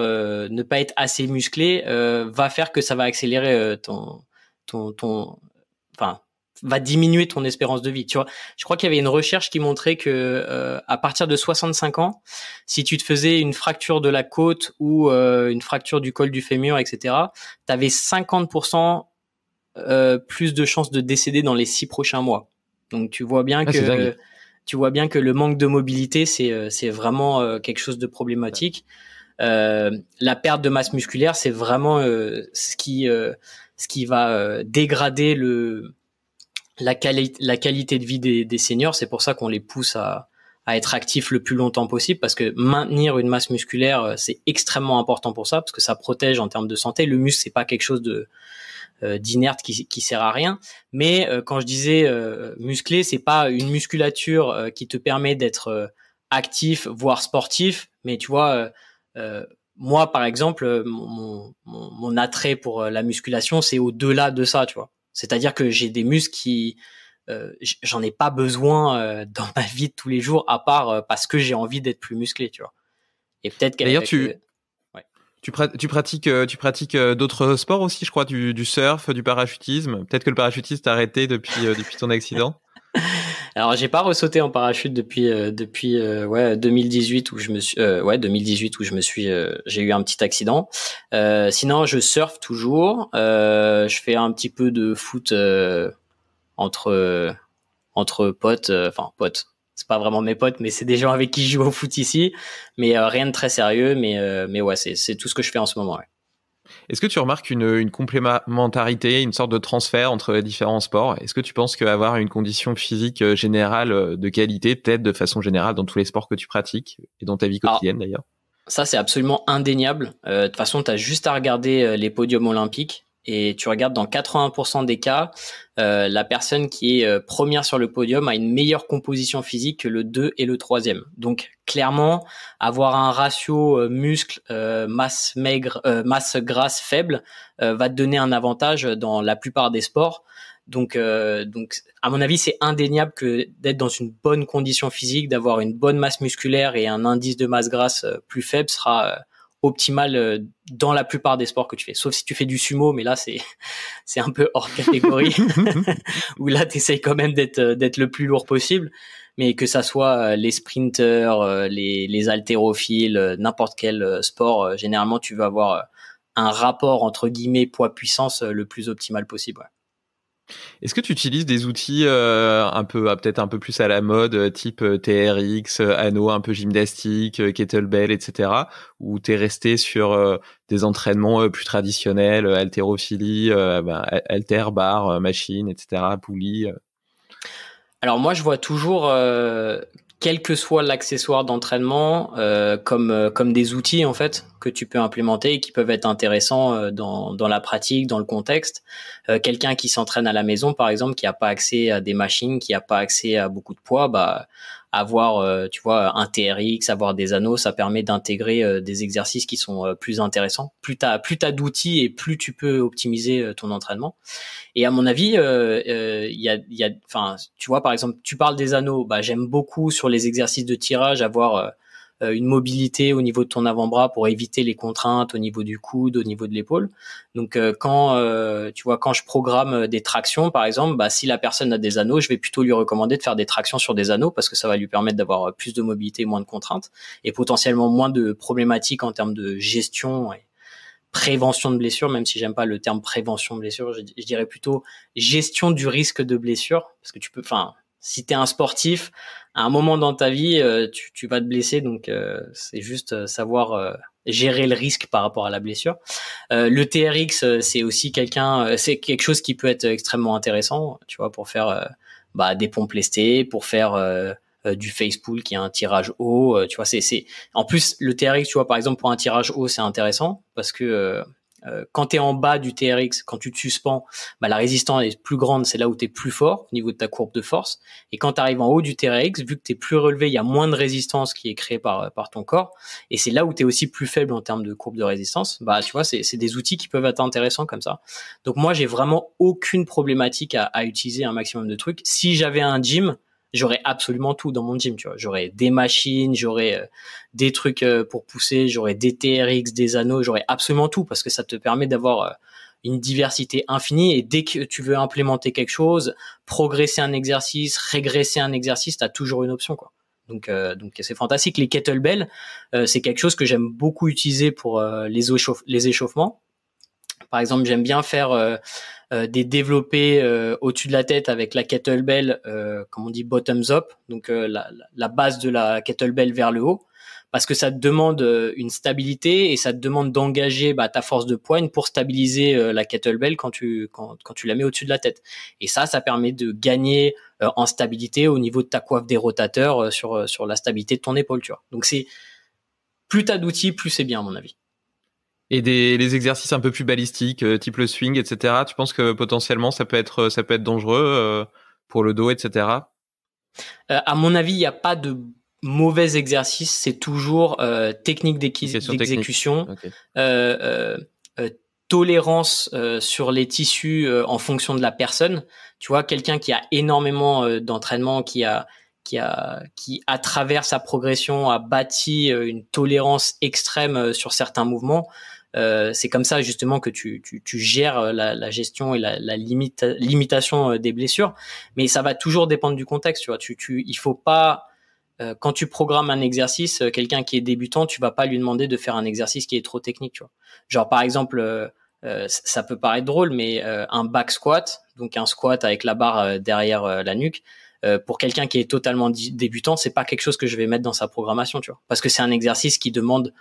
ne pas être assez musclé, va faire que ça va accélérer ton, ton, ton, enfin va diminuer ton espérance de vie. Tu vois, je crois qu'il y avait une recherche qui montrait que euh, à partir de 65 ans, si tu te faisais une fracture de la côte ou euh, une fracture du col du fémur, etc., tu avais 50% euh, plus de chances de décéder dans les six prochains mois. Donc tu vois bien ah, que tu vois bien que le manque de mobilité c'est euh, c'est vraiment quelque chose de problématique. la perte de masse musculaire, c'est vraiment ce qui ce qui va dégrader le la, la qualité de vie des, seniors. C'est pour ça qu'on les pousse à, être actifs le plus longtemps possible parce que maintenir une masse musculaire, euh, c'est extrêmement important pour ça parce que ça protège en termes de santé. Le muscle, c'est pas quelque chose de euh, d'inerte qui, qui sert à rien. Mais euh, quand je disais euh, musclé, c'est pas une musculature qui te permet d'être actif, voire sportif. Mais tu vois, moi par exemple, mon, mon attrait pour la musculation, c'est au-delà de ça, tu vois. C'est-à-dire que j'ai des muscles qui, euh, j'en ai pas besoin euh, dans ma vie de tous les jours, à part euh, parce que j'ai envie d'être plus musclé, tu vois. Et peut-être D'ailleurs, tu, ouais. tu, tu, pratiques, tu pratiques d'autres sports aussi, je crois, du, du surf, du parachutisme. Peut-être que le parachutisme t'a arrêté depuis, depuis ton accident. Alors j'ai pas ressauté en parachute depuis euh, depuis euh, ouais 2018 où je me suis euh, ouais 2018 où je me suis j'ai eu un petit accident. sinon je surfe toujours. je fais un petit peu de foot entre entre potes, enfin potes. C'est pas vraiment mes potes, mais c'est des gens avec qui je joue au foot ici. Mais rien de très sérieux. Mais mais ouais c'est c'est tout ce que je fais en ce moment. Ouais. Est-ce que tu remarques une, complémentarité, une sorte de transfert entre les différents sports Est-ce que tu penses qu'avoir une condition physique euh, générale euh, de qualité, t'aide de façon générale dans tous les sports que tu pratiques et dans ta vie ah. quotidienne d'ailleurs Ça, c'est absolument indéniable. Euh, de toute façon, tu as juste à regarder les podiums olympiques et tu regardes dans 80% des cas, euh, la personne qui est euh, première sur le podium a une meilleure composition physique que le 2 et le 3 Donc clairement, avoir un ratio euh, muscle masse maigre masse grasse faible va te donner un avantage dans la plupart des sports. Donc donc à mon avis, c'est indéniable que d'être dans une bonne condition physique, d'avoir une bonne masse musculaire et un indice de masse grasse plus faible sera optimal euh, dans la plupart des sports que tu fais. Sauf si tu fais du sumo, mais là, c'est, c'est un peu hors catégorie. où là, t'essayes quand même d'être, euh, d'être le plus lourd possible. Mais que ça soit euh, les sprinters, les, les haltérophiles, n'importe quel sport, généralement, tu vas avoir un rapport entre guillemets poids-puissance le plus optimal possible. Ouais. Est-ce que tu utilises des outils euh, un peu, ah, peut-être un peu plus à la mode, euh, type euh, TRX, anneau un peu gymnastique, kettlebell, etc., ou t'es resté sur des entraînements plus traditionnels, haltérophilie, bah, alter, bar, machine, etc., poulie Alors moi, je vois toujours quel que soit l'accessoire d'entraînement, euh, comme euh, comme des outils en fait que tu peux implémenter et qui peuvent être intéressants euh, dans dans la pratique, dans le contexte. Quelqu'un qui s'entraîne à la maison, par exemple, qui n'a pas accès à des machines, qui n'a pas accès à beaucoup de poids, bah avoir, euh, tu vois, un TRX, avoir des anneaux, ça permet d'intégrer euh, des exercices qui sont euh, plus intéressants. Plus t'as plus t'as d'outils et plus tu peux optimiser ton entraînement. Et à mon avis, il y a, y a, enfin, tu vois, par exemple, tu parles des anneaux. Bah, j'aime beaucoup sur les exercices de tirage avoir euh, une mobilité au niveau de ton avant-bras pour éviter les contraintes au niveau du coude, au niveau de l'épaule. Donc euh, quand euh, tu vois quand je programme des tractions par exemple, bah, si la personne a des anneaux, je vais plutôt lui recommander de faire des tractions sur des anneaux parce que ça va lui permettre d'avoir plus de mobilité, moins de contraintes et potentiellement moins de problématiques en termes de gestion et prévention de blessures, même si j'aime pas le terme prévention de blessures. je, dirais plutôt gestion du risque de blessure, parce que tu peux, enfin, si t'es un sportif, à un moment dans ta vie, euh, tu, tu vas te blesser, donc euh, c'est juste euh, savoir gérer le risque par rapport à la blessure. Euh, le TRX, c'est aussi quelqu'un, c'est quelque chose qui peut être extrêmement intéressant, tu vois, pour faire bah, des pompes lestées, pour faire du face qui a un tirage haut, tu vois. C'est, c'est en plus le TRX, tu vois, par exemple pour un tirage haut, c'est intéressant parce que euh, quand tu es en bas du TRX, quand tu te suspends, bah, la résistance est plus grande, c'est là où tu es plus fort au niveau de ta courbe de force. Et quand tu arrives en haut du TRX, vu que tu es plus relevé, il y a moins de résistance qui est créée par, euh, par ton corps. Et c'est là où tu es aussi plus faible en termes de courbe de résistance. Bah, tu vois, c'est des outils qui peuvent être intéressants comme ça. Donc moi, j'ai vraiment aucune problématique à, à, utiliser un maximum de trucs. Si j'avais un gym, j'aurais absolument tout dans mon gym, tu vois. J'aurais des machines, j'aurais euh, des trucs euh, pour pousser, j'aurais des TRX, des anneaux, j'aurais absolument tout parce que ça te permet d'avoir euh, une diversité infinie et dès que tu veux implémenter quelque chose, progresser un exercice, régresser un exercice, tu as toujours une option, quoi. Donc, donc c'est fantastique. Les kettlebells, c'est quelque chose que j'aime beaucoup utiliser pour les, les échauffements. Par exemple, j'aime bien faire euh, des développés euh, au-dessus de la tête avec la kettlebell, euh, comme on dit bottoms up, donc la, base de la kettlebell vers le haut, parce que ça te demande une stabilité et ça te demande d'engager bah, ta force de poigne pour stabiliser la kettlebell quand tu quand, tu la mets au-dessus de la tête. Et ça, ça permet de gagner en stabilité au niveau de ta coiffe des rotateurs sur sur la stabilité de ton épaule, tu vois. Donc c'est plus t'as d'outils, plus c'est bien à mon avis et des les exercices un peu plus balistiques, euh, type le swing, etc. Tu penses que potentiellement ça peut être ça peut être dangereux euh, pour le dos, etc. Euh, à mon avis, il n'y a pas de mauvais exercice. C'est toujours euh, technique d'exécution, euh, euh, tolérance sur les tissus en fonction de la personne. Tu vois, quelqu'un qui a énormément d'entraînement, qui a qui a qui à travers sa progression a bâti une tolérance extrême sur certains mouvements. Euh, c'est comme ça justement que tu, gères euh, la, gestion et la, limite, limitation euh, des blessures. Mais ça va toujours dépendre du contexte. Tu vois, tu, il faut pas quand tu programmes un exercice, quelqu'un qui est débutant, tu vas pas lui demander de faire un exercice qui est trop technique. Genre par exemple, ça peut paraître drôle, mais un back squat, donc un squat avec la barre derrière la nuque. pour quelqu'un qui est totalement débutant, c'est pas quelque chose que je vais mettre dans sa programmation, tu parce que c'est un exercice qui demande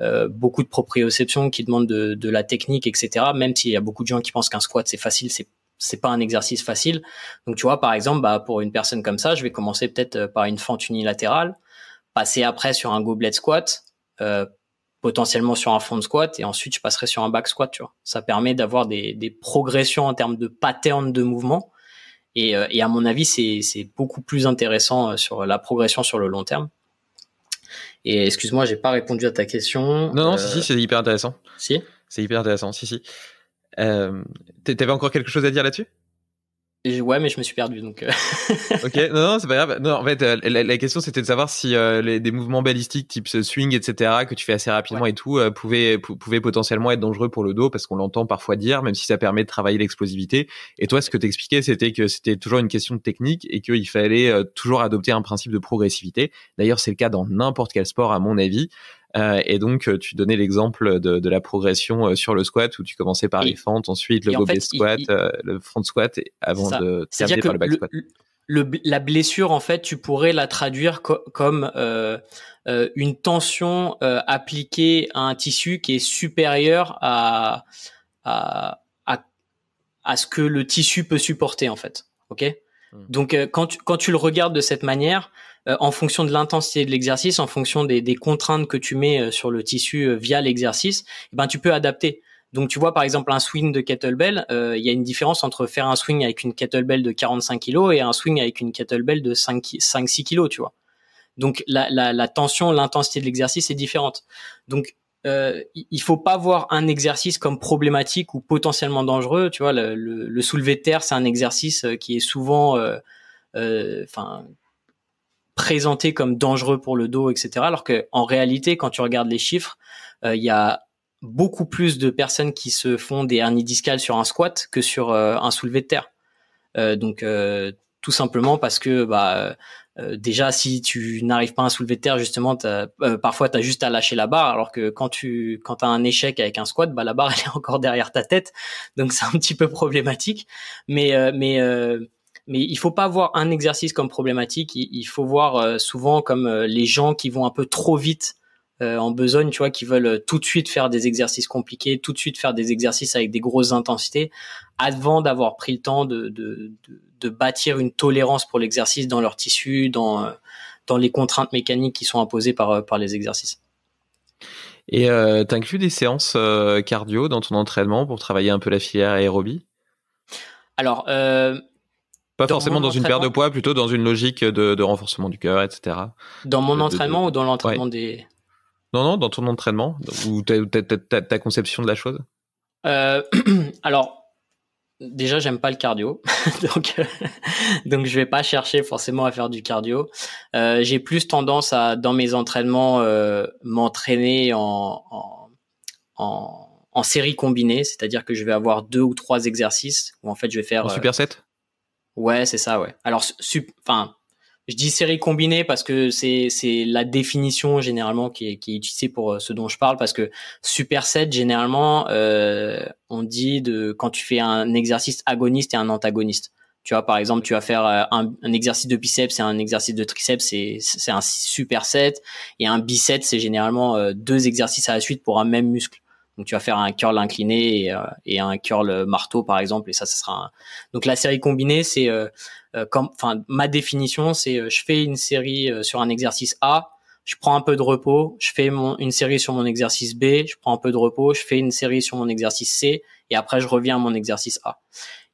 euh, beaucoup de proprioception qui demande de, la technique, etc. Même s'il y a beaucoup de gens qui pensent qu'un squat c'est facile, c'est c'est pas un exercice facile. Donc tu vois, par exemple, bah, pour une personne comme ça, je vais commencer peut-être euh, par une fente unilatérale, passer après sur un goblet squat, euh, potentiellement sur un front squat, et ensuite je passerai sur un back squat. ça permet d'avoir des, progressions en termes de patterns de mouvement. et à mon avis, c'est beaucoup plus intéressant sur la progression sur le long terme. Et excuse-moi, j'ai pas répondu à ta question. Non, non, si, si, euh, c'est hyper intéressant. Si. C'est hyper intéressant, si, si. Euh, T'avais encore quelque chose à dire là-dessus Ouais, mais je me suis perdu donc. Euh. ok, non, non c'est pas grave. Non, en fait, euh, la, question c'était de savoir si euh, les, des mouvements balistiques type swing, etc., que tu fais assez rapidement et tout, pouvaient, pouvaient potentiellement être dangereux pour le dos parce qu'on l'entend parfois dire, même si ça permet de travailler l'explosivité. Et toi, ce que t'expliquais, c'était que c'était toujours une question de technique et qu'il fallait toujours adopter un principe de progressivité. D'ailleurs, c'est le cas dans n'importe quel sport, à mon avis. Euh, et donc, euh, tu donnais l'exemple de, la progression euh, sur le squat où tu commençais par les fentes, ensuite le squat, le front squat avant de terminer par le back squat. que la blessure, en fait, tu pourrais la traduire comme une tension appliquée à un tissu qui est supérieure à, à, à, ce que le tissu peut supporter, en fait. Mmh. Donc, quand quand tu le regardes de cette manière, euh, en fonction de l'intensité de l'exercice, en fonction des, contraintes que tu mets euh, sur le tissu euh, via l'exercice, eh ben tu peux adapter. Donc tu vois par exemple un swing de kettlebell, il y a une différence entre faire un swing avec une kettlebell de 45 kg et un swing avec une kettlebell de 5-6 kg, tu vois. Donc la, tension, l'intensité de l'exercice est différente. Donc euh, il faut pas voir un exercice comme problématique ou potentiellement dangereux. Tu vois, le, le, soulevé de terre, c'est un exercice qui est souvent, enfin, euh, présenté comme dangereux pour le dos, etc. Alors que en réalité, quand tu regardes les chiffres, euh, il y a beaucoup plus de personnes qui se font des hernies discales sur un squat que sur euh, un soulevé de terre. Euh, donc euh, tout simplement parce que bah déjà si tu n'arrives pas à un soulevé de terre justement parfois tu as juste à lâcher la barre alors que quand tu quand as un échec avec un squat bah la barre elle est encore derrière ta tête donc c'est un petit peu problématique mais mais mais il faut pas voir un exercice comme problématique. Il, faut voir euh, souvent comme euh, les gens qui vont un peu trop vite euh, en besogne, tu vois, qui veulent tout de suite faire des exercices compliqués, tout de suite faire des exercices avec des grosses intensités, avant d'avoir pris le temps de, de, de, bâtir une tolérance pour l'exercice dans leur tissu, dans, dans les contraintes mécaniques qui sont imposées par, par les exercices. Et euh, tu inclus des séances cardio dans ton entraînement pour travailler un peu la filière aérobie Alors, euh, pas forcément dans une paire de poids, plutôt dans une logique de, renforcement du cœur, etc. Dans mon entraînement ou dans l'entraînement des... Non, non, dans ton entraînement ou ta, conception de la chose euh, Alors, déjà, j'aime pas le cardio. donc, euh, donc, je vais pas chercher forcément à faire du cardio. Euh, j'ai plus tendance à, dans mes entraînements, m'entraîner en, en, série combinée, c'est-à-dire que je vais avoir deux ou trois exercices où en fait je vais faire super set Ouais, c'est ça, ouais. Alors, enfin, je dis série combinée parce que c'est c'est la définition généralement qui est, qui utilisée pour euh, ce dont je parle parce que superset généralement euh, on dit de quand tu fais un exercice agoniste et un antagoniste. Tu vois par exemple tu vas faire euh, un, exercice de biceps et un exercice de triceps c'est c'est un superset et un biceps c'est généralement deux exercices à la suite pour un même muscle. Donc tu vas faire un curl incliné et, euh, un curl marteau par exemple et ça sera donc la série combinée c'est euh, euh, comme ma définition c'est je fais une série sur un exercice A, je prends un peu de repos, je fais une série sur mon exercice B, je prends un peu de repos, je fais une série sur mon exercice C et après je reviens à mon exercice A.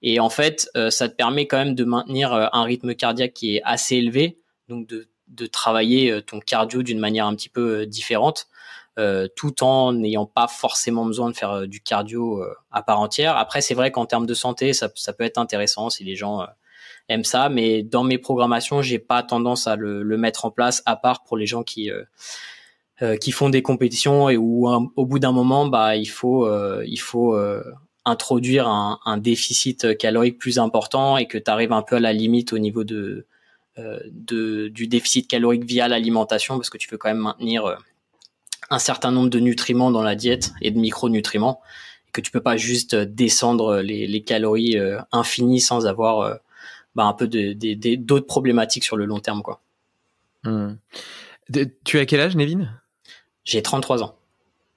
Et en fait ça te permet quand même de maintenir un rythme cardiaque qui est assez élevé donc de de travailler ton cardio d'une manière un petit peu différente euh, tout en n'ayant pas forcément besoin de faire euh, du cardio euh, à part entière. Après, c'est vrai qu'en termes de santé, ça, peut être intéressant si les gens aiment ça, mais dans mes programmations, j'ai pas tendance à le, mettre en place, à part pour les gens qui qui font des compétitions et où au bout d'un moment, bah, il faut il faut introduire un, déficit calorique plus important et que tu arrives un peu à la limite au niveau de, du déficit calorique via l'alimentation parce que tu veux quand même maintenir un certain nombre de nutriments dans la diète et de micronutriments, que tu peux pas juste euh, descendre euh, les, calories euh, infinies sans avoir bah, un peu d'autres problématiques sur le long terme. quoi. Hmm. tu as quel âge, Nevin J'ai 33 ans.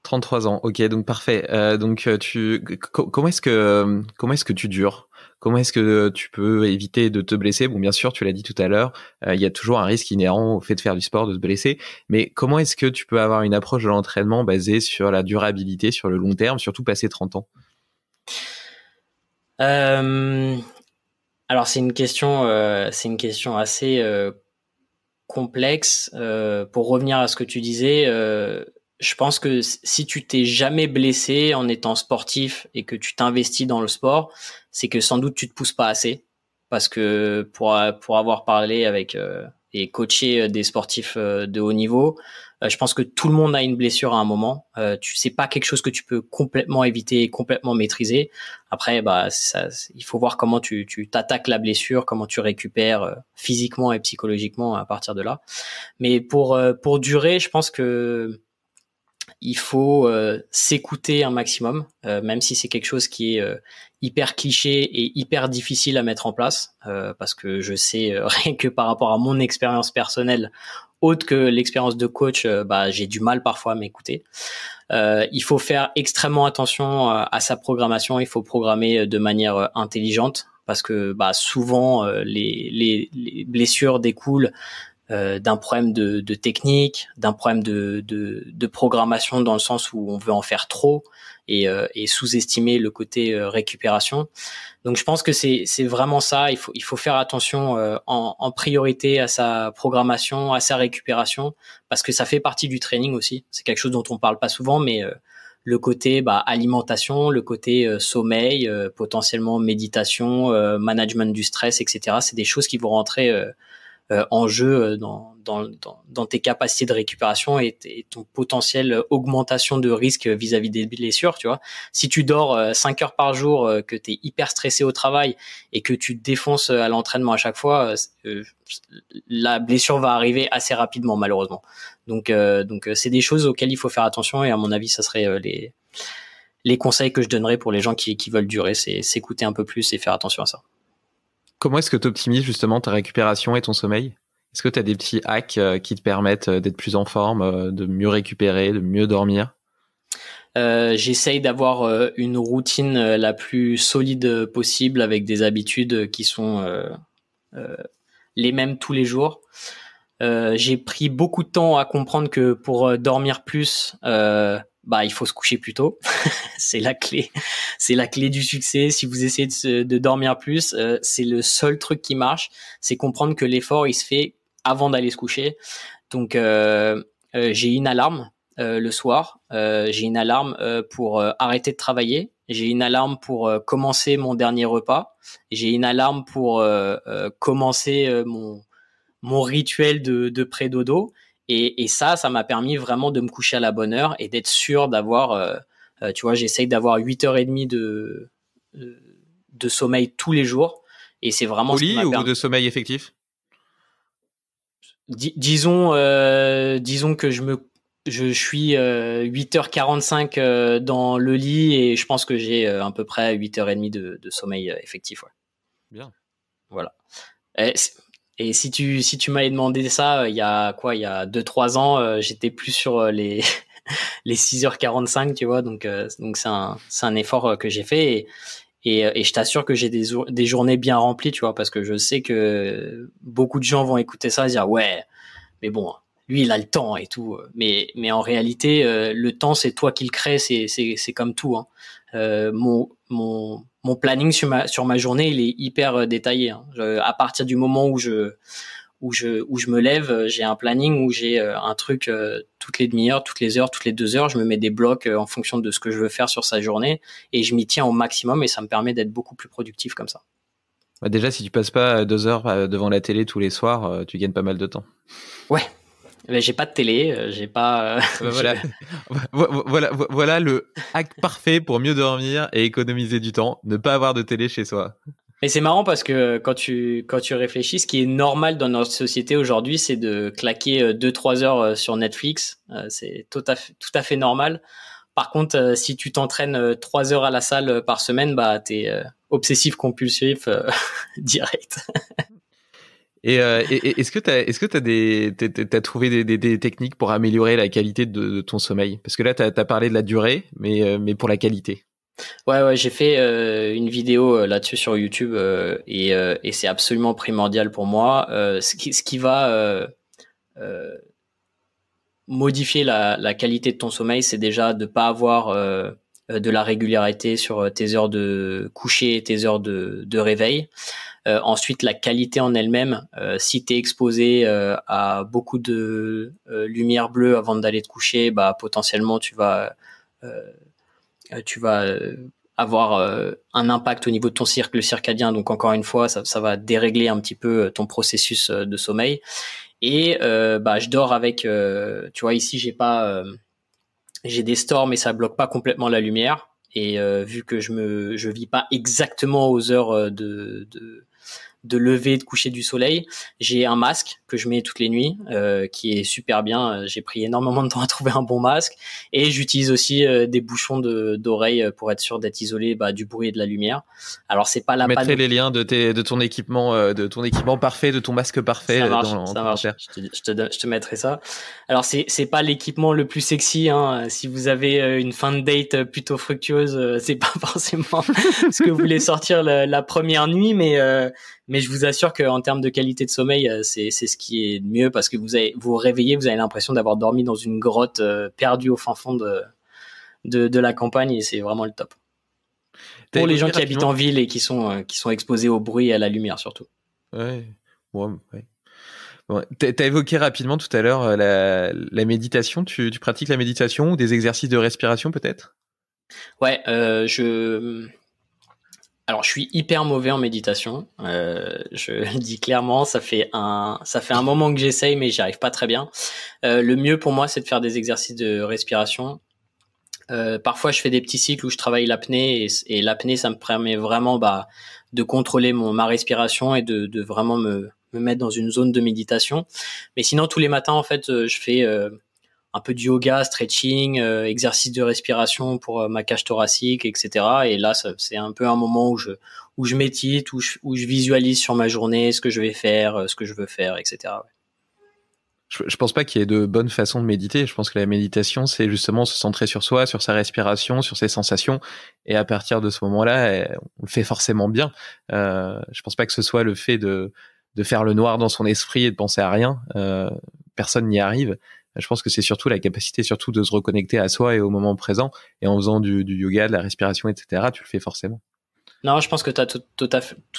33 ans, ok, donc parfait. donc tu, comment est-ce que comment est-ce que tu dures Comment est-ce que euh, tu peux éviter de te blesser Bon, bien sûr, tu l'as dit tout à l'heure, euh, il y a toujours un risque inhérent au fait de faire du sport, de se blesser. Mais comment est-ce que tu peux avoir une approche de l'entraînement basée sur la durabilité, sur le long terme, surtout passé 30 ans euh, alors c'est une question, une question assez complexe. pour revenir à ce que tu disais, je pense que si tu t'es jamais blessé en étant sportif et que tu t'investis dans le sport, c'est que sans doute tu te pousses pas assez parce que pour pour avoir parlé avec euh, et coaché euh, des sportifs euh, de haut niveau, je pense que tout le monde a une blessure à un moment. tu sais pas quelque chose que tu peux complètement éviter et complètement maîtriser. Après, bah ça, il faut voir comment tu tu t'attaques la blessure, comment tu récupères physiquement et psychologiquement à partir de là. Mais pour pour durer, je pense que il faut euh, s'écouter un maximum, euh, même si c'est quelque chose qui est euh, hyper cliché et hyper difficile à mettre en place, parce que je sais rien que par rapport à mon expérience personnelle, autre que l'expérience de coach, bah, j'ai du mal parfois à m'écouter. il faut faire extrêmement attention à sa programmation, il faut programmer de manière intelligente, parce que bah, souvent les, les blessures découlent euh, d'un problème de, technique, d'un problème de, de, programmation dans le sens où on veut en faire trop et, euh, sous-estimer le côté euh, récupération. Donc je pense que c'est vraiment ça. Il faut, il faut faire attention en, priorité à sa programmation, à sa récupération, parce que ça fait partie du training aussi. C'est quelque chose dont on parle pas souvent, mais le côté bah, alimentation, le côté sommeil, potentiellement méditation, management du stress, etc. C'est des choses qui vont rentrer euh, en jeu euh, dans, tes capacités de récupération et, ton potentiel euh, augmentation de risque vis-à-vis des blessures, tu vois. Si tu dors 5 heures par jour, que tu es hyper stressé au travail et que tu te défonces à l'entraînement à chaque fois, la blessure va arriver assez rapidement malheureusement. Donc donc c'est des choses auxquelles il faut faire attention et à mon avis, ça serait les les conseils que je donnerais pour les gens qui, qui veulent durer, c'est s'écouter un peu plus et faire attention à ça. Comment est-ce que tu optimises justement ta récupération et ton sommeil Est-ce que tu as des petits hacks euh, qui te permettent euh, d'être plus en forme, euh, de mieux récupérer, de mieux dormir j'essaye d'avoir une routine la plus solide possible avec des habitudes qui sont les mêmes tous les jours. j'ai pris beaucoup de temps à comprendre que pour dormir plus, bah il faut se coucher plus tôt, c'est la clé c'est la clé du succès. Si vous essayez de, dormir plus, euh, c'est le seul truc qui marche. C'est comprendre que l'effort, il se fait avant d'aller se coucher. Donc, euh, euh, j'ai une alarme le soir. j'ai une alarme pour arrêter de travailler. J'ai une alarme pour commencer mon dernier repas. J'ai une alarme pour commencer mon, mon rituel de, de pré-dodo. et, ça, ça m'a permis vraiment de me coucher à la bonne heure et d'être sûr d'avoir euh, tu vois, j'essaye d'avoir 8h30 de, euh, de, sommeil tous les jours. Et c'est vraiment... Au lit ou de sommeil effectif disons, euh, disons que je me... Je, suis 8h45 dans le lit et je pense que j'ai à peu près 8h30 de, de sommeil effectif. Bien. Voilà. Et, si tu, si tu m'avais demandé ça, il y a quoi, il y a 2-3 ans, j'étais plus sur les, les 6h45, tu vois. Donc, euh, donc c'est un, un, effort euh, que j'ai fait. Et, euh, et, je t'assure que j'ai des, des journées bien remplies, tu vois, parce que je sais que beaucoup de gens vont écouter ça et dire ouais, mais bon, lui il a le temps et tout. Mais, mais en réalité, le temps c'est toi qui le crée, c'est comme tout. Hein. mon, mon, mon planning sur ma, sur ma journée il est hyper détaillé. Hein. à partir du moment où je où je où je me lève, euh, j'ai un planning où j'ai euh, un truc euh, toutes les demi-heures, toutes les heures, toutes les deux heures, je me mets des blocs en fonction de ce que je veux faire sur sa journée et je m'y tiens au maximum et ça me permet d'être beaucoup plus productif comme ça. Bah, déjà, si tu passes pas deux heures devant la télé tous les soirs, tu gagnes pas mal de temps. Ouais, j'ai pas de télé, j'ai pas. Bah, voilà. voilà, voilà le hack parfait pour mieux dormir et économiser du temps. Ne pas avoir de télé chez soi. Et c'est marrant parce que quand tu, quand tu réfléchis, ce qui est normal dans notre société aujourd'hui, c'est de claquer 2-3 euh, heures euh, sur Netflix. Euh, c'est tout à fait, tout à fait normal. Par contre, si tu t'entraînes 3 heures à la salle par semaine, bah, es obsessif compulsif direct. Et, est-ce que tu as, est-ce que as trouvé des, techniques pour améliorer la qualité de, ton sommeil Parce que là, tu as, parlé de la durée, mais, mais pour la qualité. Ouais, ouais, j'ai fait euh, une vidéo euh, là-dessus sur YouTube euh, et, c'est absolument primordial pour moi. ce, qui, ce qui va modifier la, qualité de ton sommeil, c'est déjà de ne pas avoir de la régularité sur tes heures de coucher et tes heures de, réveil. ensuite, la qualité en elle-même, si tu es exposé à beaucoup de lumière bleue avant d'aller te coucher, bah potentiellement tu vas euh, tu vas euh, avoir euh, un impact au niveau de ton cercle circadien. Donc encore une fois, ça, va dérégler un petit peu ton processus de sommeil. Et bah, je dors avec, tu vois, ici j'ai pas, j'ai des stores, mais ça bloque pas complètement la lumière. Et vu que je me, je vis pas exactement aux heures de de lever de coucher du soleil. J'ai un masque que je mets toutes les nuits, euh, qui est super bien. Euh, j'ai pris énormément de temps à trouver un bon masque. Et j'utilise aussi euh, des bouchons d'oreilles pour être sûr d'être isolé bah, du bruit et de la lumière. Alors c'est pas la. Je mettrai les liens de, tes, de ton équipement, de ton équipement parfait, de ton masque parfait. Ça marche, ça marche. Je, te, je, te, mettrai ça. Alors c'est c'est pas l'équipement le plus sexy. Hein. Si vous avez une fin de date plutôt fructueuse, c'est pas forcément ce que vous voulez sortir la, la première nuit, mais mais je vous assure qu'en termes de qualité de sommeil, euh, c'est ce qui est mieux parce que vous avez, vous, réveillez, vous avez l'impression d'avoir dormi dans une grotte euh, perdue au fin fond de, de, la campagne et c'est vraiment le top. Pour les gens qui habitent en ville et qui sont, euh, qui sont exposés au bruit et à la lumière surtout. Ouais, ouais, tu as évoqué rapidement tout à l'heure la, la, méditation. Tu, pratiques la méditation ou des exercices de respiration peut-être Ouais, je, alors, je suis hyper mauvais en méditation. Euh, je le dis clairement, ça fait un, ça fait un moment que j'essaye, mais j'y arrive pas très bien. Euh, le mieux pour moi, c'est de faire des exercices de respiration. Euh, parfois, je fais des petits cycles où je travaille l'apnée et, l'apnée, ça me permet vraiment bah, de contrôler mon, ma respiration et de, de vraiment me, me mettre dans une zone de méditation. Mais sinon, tous les matins, en fait, je fais un peu du yoga, stretching, euh, exercice de respiration pour euh, ma cage thoracique, etc. Et là, c'est un peu un moment où je où je médite, où je, visualise sur ma journée ce que je vais faire, euh, ce que je veux faire, etc. Je, ne pense pas qu'il y ait de bonne façon de méditer. Je pense que la méditation, c'est justement se centrer sur soi, sur sa respiration, sur ses sensations. Et à partir de ce moment-là, eh, on le fait forcément bien. Je je pense pas que ce soit le fait de, de faire le noir dans son esprit et de penser à rien. personne n'y arrive je pense que c'est surtout la capacité surtout de se reconnecter à soi et au moment présent. Et en faisant du, yoga, de la respiration, etc., tu le fais forcément. Non, je pense que tu as tout,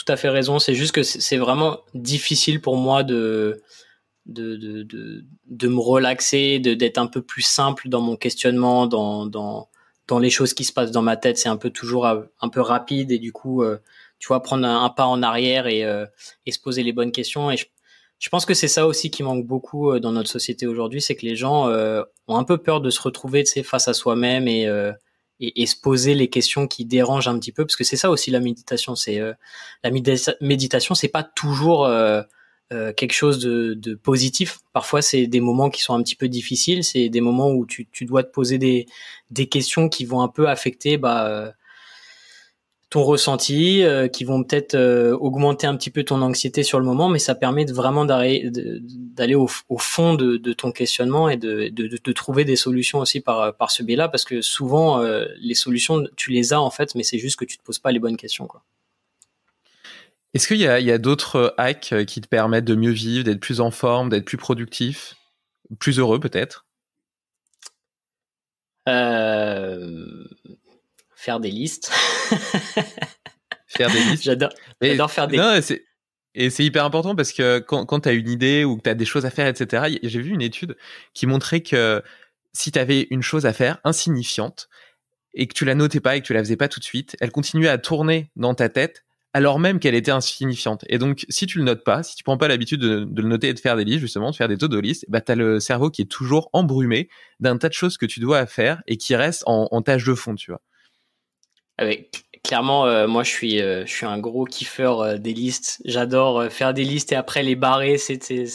à fait, raison. C'est juste que c'est vraiment difficile pour moi de, de, de, de, me relaxer, d'être un peu plus simple dans mon questionnement, dans, dans, dans les choses qui se passent dans ma tête. C'est un peu toujours euh, un peu rapide et du coup, euh, tu vois, prendre un, pas en arrière euh, et, se poser les bonnes questions. Et je pense que c'est ça aussi qui manque beaucoup euh, dans notre société aujourd'hui, c'est que les gens euh, ont un peu peur de se retrouver face à soi-même euh, et, et, se poser les questions qui dérangent un petit peu, parce que c'est ça aussi la méditation. C'est la méditation, c'est pas toujours quelque chose de, de positif. Parfois, c'est des moments qui sont un petit peu difficiles, c'est des moments où tu, tu dois te poser des, questions qui vont un peu affecter bah, ton ressenti, euh, qui vont peut-être euh, augmenter un petit peu ton anxiété sur le moment, mais ça permet vraiment d'aller au, fond de, ton questionnement et de, trouver des solutions aussi par, ce biais-là, parce que souvent euh, les solutions tu les as en fait, mais c'est juste que tu te poses pas les bonnes questions Est-ce qu'il y a, d'autres hacks qui te permettent de mieux vivre, d'être plus en forme, d'être plus productif, plus heureux peut-être Faire des listes. faire des listes. J'adore, j'adore faire des listes. Et c'est hyper important parce que quand, tu as une idée ou que tu as des choses à faire, etc., j'ai vu une étude qui montrait que si tu avais une chose à faire insignifiante et que tu la notais pas et que tu la faisais pas tout de suite, elle continuait à tourner dans ta tête alors même qu'elle était insignifiante. Et donc, si tu le notes pas, si tu prends pas l'habitude de, le noter et de faire des listes, justement, de faire des to-do listes, bah, tu as le cerveau qui est toujours embrumé d'un tas de choses que tu dois faire et qui reste en, en tâche de fond, tu vois. Avec, ah clairement, euh, moi, je suis, euh, je suis un gros kiffeur euh, des listes. J'adore faire des listes et après les barrer. C'est, c'est,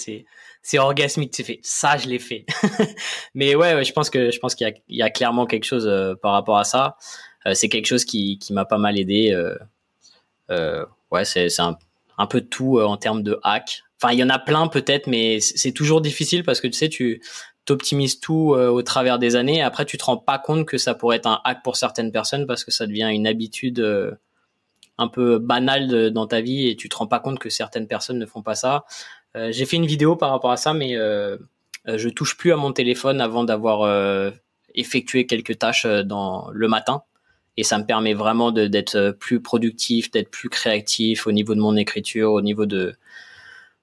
c'est, orgasmique. C'est fait. Ça, je l'ai fait. Mais ouais, je pense que, je pense qu'il y, y a, clairement quelque chose par rapport à ça. c'est quelque chose qui, qui m'a pas mal aidé. ouais, c'est, c'est un, un, peu tout en termes de hack. Enfin, il y en a plein peut-être, mais c'est toujours difficile parce que tu sais, tu, t'optimises tout euh, au travers des années. après, tu te rends pas compte que ça pourrait être un hack pour certaines personnes parce que ça devient une habitude euh, un peu banale dans ta vie et tu te rends pas compte que certaines personnes ne font pas ça. Euh, j'ai fait une vidéo par rapport à ça, mais je touche plus à mon téléphone avant d'avoir effectué quelques tâches dans le matin. Et ça me permet vraiment d'être plus productif, d'être plus créatif au niveau de mon écriture, au niveau de,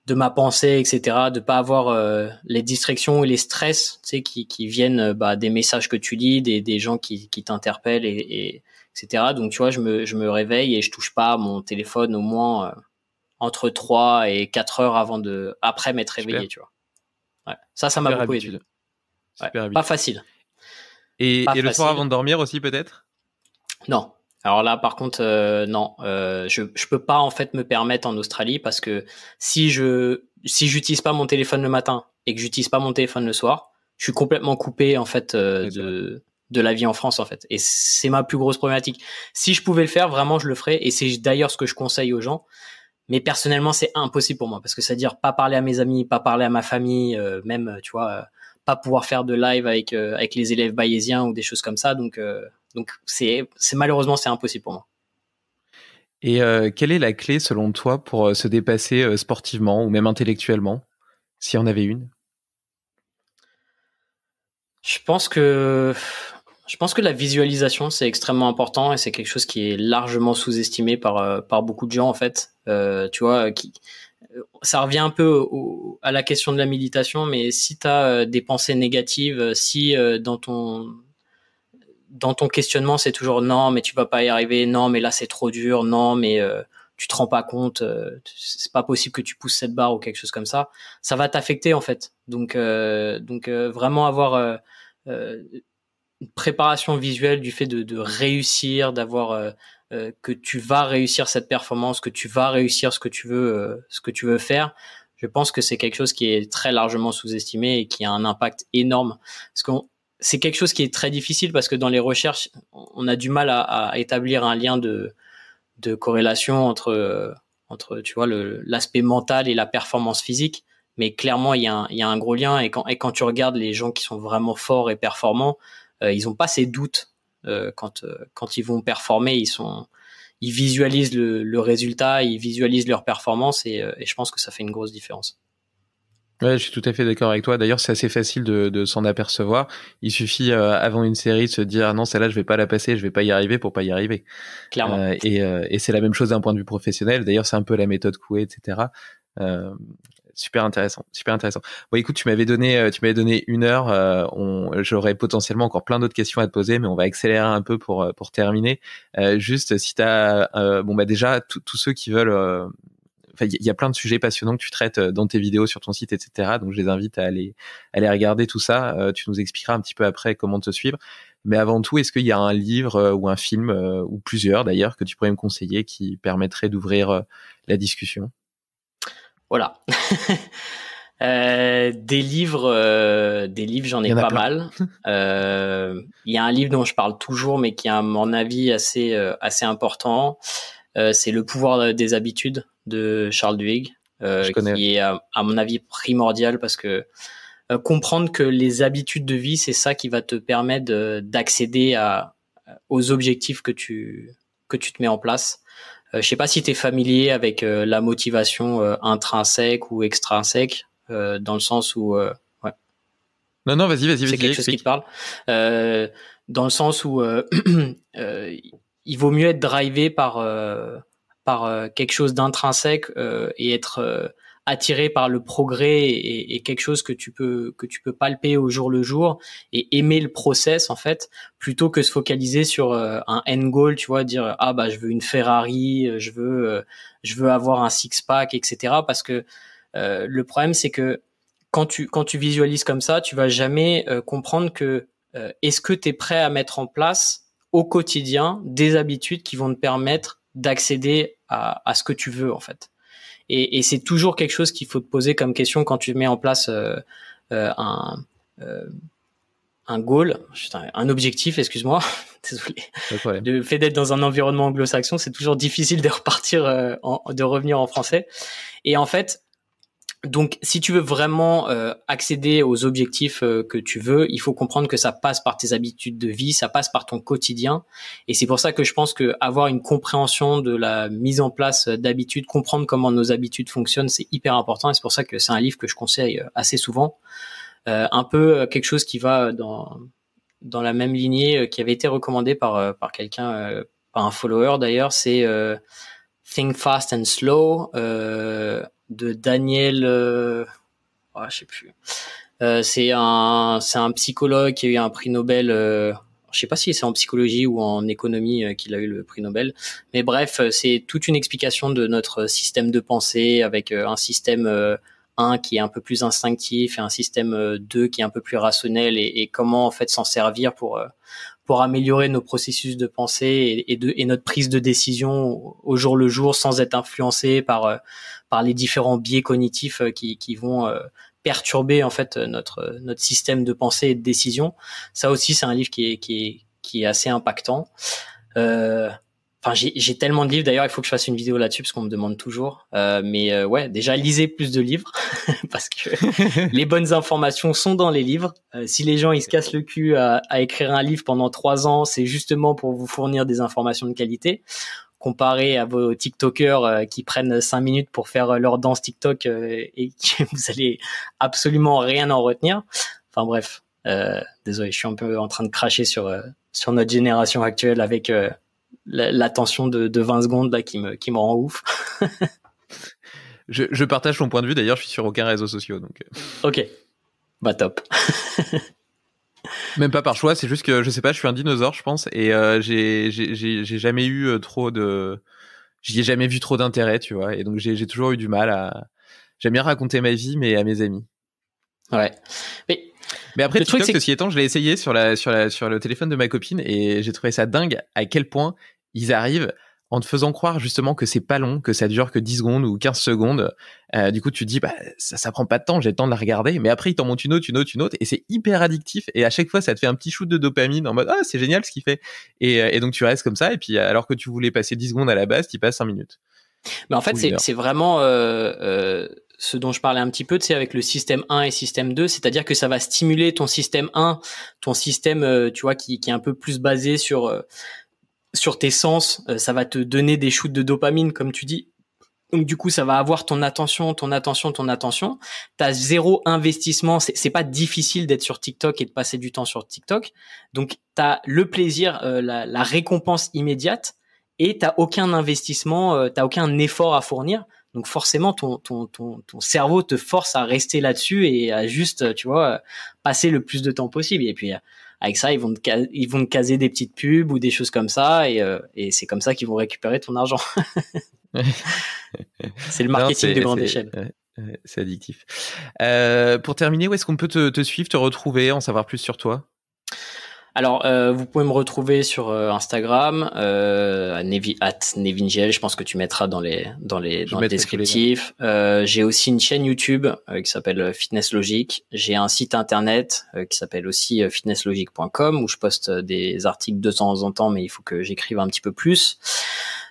de ma pensée, etc., de pas avoir euh, les distractions et les stress, tu sais, qui, qui viennent euh, bah, des messages que tu lis, des, des gens qui, qui t'interpellent, et, et, etc. Donc, tu vois, je me, je me réveille et je touche pas mon téléphone au moins euh, entre 3 et 4 heures avant de, après m'être réveillé, tu vois. Ça, ça m'a beaucoup aidé. Pas facile. Et, le soir avant de dormir aussi, peut-être Non, alors là, par contre, euh, non, euh, je je peux pas en fait me permettre en Australie parce que si je si j'utilise pas mon téléphone le matin et que j'utilise pas mon téléphone le soir, je suis complètement coupé en fait euh, de bah de la vie en France en fait. Et c'est ma plus grosse problématique. Si je pouvais le faire, vraiment, je le ferais. Et c'est d'ailleurs ce que je conseille aux gens. Mais personnellement, c'est impossible pour moi parce que c'est-à-dire pas parler à mes amis, pas parler à ma famille, même tu vois pas pouvoir faire de live avec euh, avec les élèves bayésiens ou des choses comme ça. Donc euh, donc c'est malheureusement c'est impossible pour moi. Et euh, quelle est la clé selon toi pour se dépasser sportivement ou même intellectuellement, si on avait une Je pense que je pense que la visualisation c'est extrêmement important et c'est quelque chose qui est largement sous-estimé par par beaucoup de gens en fait. tu vois, qui, ça revient un peu à la question de la méditation, mais si tu as euh, des pensées négatives, euh, si euh, dans ton dans ton questionnement c'est toujours non mais tu vas pas y arriver, non mais là c'est trop dur, non mais tu te rends pas compte, c'est pas possible que tu pousses cette barre ou quelque chose comme ça, ça va t'affecter en fait. Donc donc vraiment avoir une préparation visuelle du fait de, de réussir, d'avoir euh, que tu vas réussir cette performance, que tu vas réussir ce que tu veux, euh, ce que tu veux faire. Je pense que c'est quelque chose qui est très largement sous-estimé et qui a un impact énorme. Parce que c'est quelque chose qui est très difficile parce que dans les recherches, on a du mal à, à établir un lien de, de corrélation entre, euh, entre tu vois, l'aspect mental et la performance physique mais clairement il y, a un, y a un, gros lien et quand, et quand tu regardes les gens qui sont vraiment forts et performants ils n'ont pas ces doutes euh, quand euh, quand ils vont performer, ils sont ils visualisent le, résultat, ils visualisent leur performance euh, et, je pense que ça fait une grosse différence. Ouais, je suis tout à fait d'accord avec toi. D'ailleurs, c'est assez facile de, s'en apercevoir. Il suffit avant une série de se dire ah non, celle-là, je vais pas la passer, je vais pas y arriver pour pas y arriver. Clairement. et, et c'est la même chose d'un point de vue professionnel. D'ailleurs, c'est un peu la méthode Coué, etc super intéressant, super intéressant. Bon, écoute, tu m'avais donné, euh, tu m'avais donné une heure. Euh, on, j'aurais potentiellement encore plein d'autres questions à te poser, mais on va accélérer un peu pour euh, pour terminer. juste, si t'as, bon bah déjà, tous ceux qui veulent il y a plein de sujets passionnants que tu traites dans tes vidéos sur ton site, etc. Donc, je les invite à aller, aller regarder tout ça. tu nous expliqueras un petit peu après comment te suivre. Mais avant tout, est-ce qu'il y a un livre ou un film, ou plusieurs d'ailleurs, que tu pourrais me conseiller qui permettrait d'ouvrir la discussion voilà. Euh, des livres, euh, des livres, j'en ai pas mal. Euh, il y a un livre dont je parle toujours, mais qui est à mon avis assez assez important. c'est Le pouvoir des habitudes de Charles Duhigg, qui est à, mon avis primordial parce que comprendre que les habitudes de vie, c'est ça qui va te permettre d'accéder aux objectifs que tu que tu te mets en place. Euh, je sais pas si tu es familier avec euh, la motivation euh, intrinsèque ou extrinsèque, dans le sens où... ouais. Non, non, vas-y, vas-y, vas-y. C'est quelque chose qui te parle. dans le sens où il vaut mieux être drivé par, par quelque chose d'intrinsèque et être attiré par le progrès et, quelque chose que tu peux que tu peux palper au jour le jour et aimer le process en fait plutôt que se focaliser sur euh, un end goal tu vois dire ah bah je veux une Ferrari euh, je veux euh, je veux avoir un six pack etc parce que le problème c'est que quand tu quand tu visualises comme ça tu vas jamais comprendre que est-ce que tu es prêt à mettre en place au quotidien des habitudes qui vont te permettre d'accéder à, à ce que tu veux en fait et, et c'est toujours quelque chose qu'il faut te poser comme question quand tu mets en place euh, euh, un euh, un goal, un objectif, excuse-moi, désolé. Le fait d'être dans un environnement anglo-saxon, c'est toujours difficile de repartir, de revenir en français. Et en fait, donc, si tu veux vraiment euh, accéder aux objectifs euh, que tu veux, il faut comprendre que ça passe par tes habitudes de vie, ça passe par ton quotidien. Et c'est pour ça que je pense que avoir une compréhension de la mise en place euh, d'habitudes, comprendre comment nos habitudes fonctionnent, c'est hyper important. Et c'est pour ça que c'est un livre que je conseille assez souvent. un peu quelque chose qui va dans dans la même lignée qui avait été recommandé par par quelqu'un, par un follower d'ailleurs, c'est Think Fast and Slow. Euh, de Daniel, euh, ah, je sais plus. Euh, c'est un c'est un psychologue qui a eu un prix Nobel. Euh, je sais pas si c'est en psychologie ou en économie euh, qu'il a eu le prix Nobel, mais bref, euh, c'est toute une explication de notre système de pensée avec un système 1 qui est un peu plus instinctif et un système 2 qui est un peu plus rationnel et, comment en fait s'en servir pour pour améliorer nos processus de pensée et, de, et notre prise de décision au jour le jour sans être influencé par par les différents biais cognitifs euh, qui, qui vont euh, perturber en fait euh, notre notre système de pensée et de décision. Ça aussi, c'est un livre qui est qui est qui est assez impactant. Enfin, j'ai tellement de livres. D'ailleurs, il faut que je fasse une vidéo là-dessus parce qu'on me demande toujours. mais ouais, déjà lisez plus de livres parce que les bonnes informations sont dans les livres. si les gens ils se cassent le cul à, à écrire un livre pendant trois ans, c'est justement pour vous fournir des informations de qualité comparé à vos TikTokers euh, qui prennent 5 minutes pour faire euh, leur danse TikTok euh, et que vous allez absolument rien en retenir. Enfin bref, désolé, je suis un peu en train de cracher sur sur notre génération actuelle avec l'attention de, 20 secondes là qui me qui rend ouf. je, je partage ton point de vue d'ailleurs, je suis sur aucun réseau social donc. Ok, bah top. Même pas par choix, c'est juste que je sais pas, je suis un dinosaure, je pense, et euh, j'ai jamais eu euh, trop de, j'y ai jamais vu trop d'intérêt, tu vois, et donc j'ai j'ai toujours eu du mal à. J'aime bien raconter ma vie, mais à mes amis. Ouais. Mais, mais après, le truc, ceci étant, je l'ai essayé sur la sur la sur le téléphone de ma copine et j'ai trouvé ça dingue à quel point ils arrivent en te faisant croire justement que c'est pas long, que ça dure que 10 secondes ou 15 secondes. Euh, du coup, tu te dis, bah, ça, ça prend pas de temps, j'ai le temps de la regarder. Mais après, il t'en monte une autre, une autre, une autre. Et c'est hyper addictif. Et à chaque fois, ça te fait un petit shoot de dopamine en mode, ah, c'est génial ce qu'il fait. Et, euh, donc, tu restes comme ça. Et puis, alors que tu voulais passer 10 secondes à la base, tu passes 5 minutes. Mais en fait, c'est vraiment euh, ce dont je parlais un petit peu, tu sais, avec le système 1 et système 2, c'est-à-dire que ça va stimuler ton système 1, ton système, tu vois, qui, qui, est un peu plus basé sur sur tes sens, euh, ça va te donner des shoots de dopamine, comme tu dis. Donc du coup, ça va avoir ton attention, ton attention, ton attention. T'as zéro investissement. C'est pas difficile d'être sur TikTok et de passer du temps sur TikTok. Donc t'as le plaisir, euh, la, récompense immédiate, et t'as aucun investissement, euh, t'as aucun effort à fournir. Donc forcément, ton, ton, ton cerveau te force à rester là-dessus et à juste, euh, tu vois, passer le plus de temps possible. Et puis avec ça, ils vont te, ils vont caser des petites pubs ou des choses comme ça, et, euh, c'est comme ça qu'ils vont récupérer ton argent. c'est le marketing de grande échelle. C'est addictif. Euh, pour terminer, où est-ce qu'on peut te, suivre, te retrouver, en savoir plus sur toi alors, euh, vous pouvez me retrouver sur euh, Instagram, euh, je pense que tu mettras dans les dans les, dans descriptifs. Euh, j'ai aussi une chaîne YouTube qui s'appelle Fitness Logic. J'ai un site internet qui s'appelle aussi fitnesslogique.com où je poste des articles de temps en temps, mais il faut que j'écrive un petit peu plus.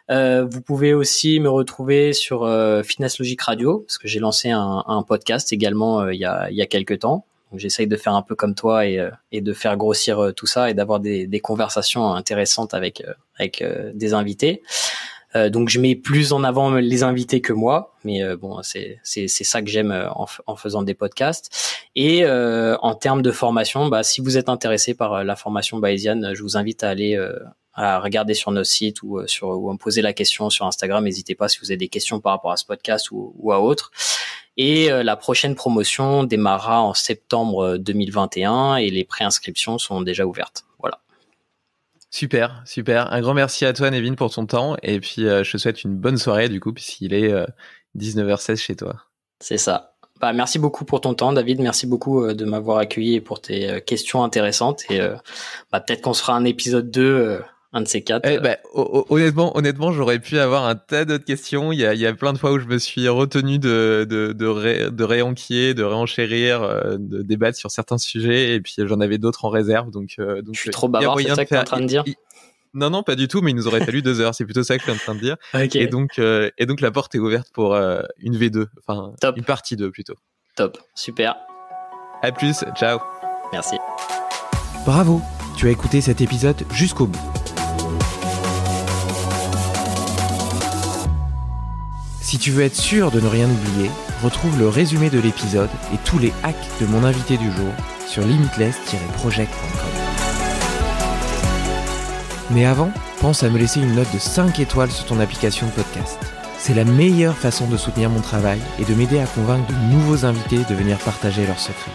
vous pouvez aussi me retrouver sur Fitness Logic Radio, parce que j'ai lancé un, podcast également il, y a, il y a quelques temps, j'essaye de faire un peu comme toi et, euh, et de faire grossir euh, tout ça et d'avoir des, conversations intéressantes avec, euh, avec des invités. donc je mets plus en avant les invités que moi, mais bon, c'est ça que j'aime en, faisant des podcasts. Et euh, en termes de formation, bah, si vous êtes intéressé par la formation bayésienne, je vous invite à aller à regarder sur notre site ou sur ou à me poser la question sur Instagram. N'hésitez pas si vous avez des questions par rapport à ce podcast ou, ou à autre. Et euh, la prochaine promotion démarrera en septembre 2021 euh, et les préinscriptions sont déjà ouvertes. Voilà. Super, super. Un grand merci à toi, Nevin, pour ton temps. Et puis, euh, je te souhaite une bonne soirée, du coup, puisqu'il est 19h16 chez toi. C'est ça. Bah, merci beaucoup pour ton temps, David. Merci beaucoup de m'avoir accueilli et pour tes questions intéressantes. Et bah, peut-être qu'on se fera un épisode 2 de ces quatre. Eh ben, honnêtement, honnêtement, j'aurais pu avoir un tas d'autres questions. Il y, a, plein de fois où je me suis retenu de de de, ré, de de réenchérir, euh, de débattre sur certains sujets, et puis j'en avais d'autres en réserve. Donc, euh, donc je suis euh, trop bavard, c'est ça que es en train de dire. non, non, pas du tout, mais il nous aurait fallu deux heures. C'est plutôt ça que je suis en train de dire. Et donc, et donc la porte est ouverte pour une V2, enfin une partie 2 plutôt. Top, super. À plus, ciao. Merci. Bravo, tu as écouté cet épisode jusqu'au bout. Si tu veux être sûr de ne rien oublier, retrouve le résumé de l'épisode et tous les hacks de mon invité du jour sur limitless-project.com. Mais avant, pense à me laisser une note de 5 étoiles sur ton application de podcast. C'est la meilleure façon de soutenir mon travail et de m'aider à convaincre de nouveaux invités de venir partager leurs secrets.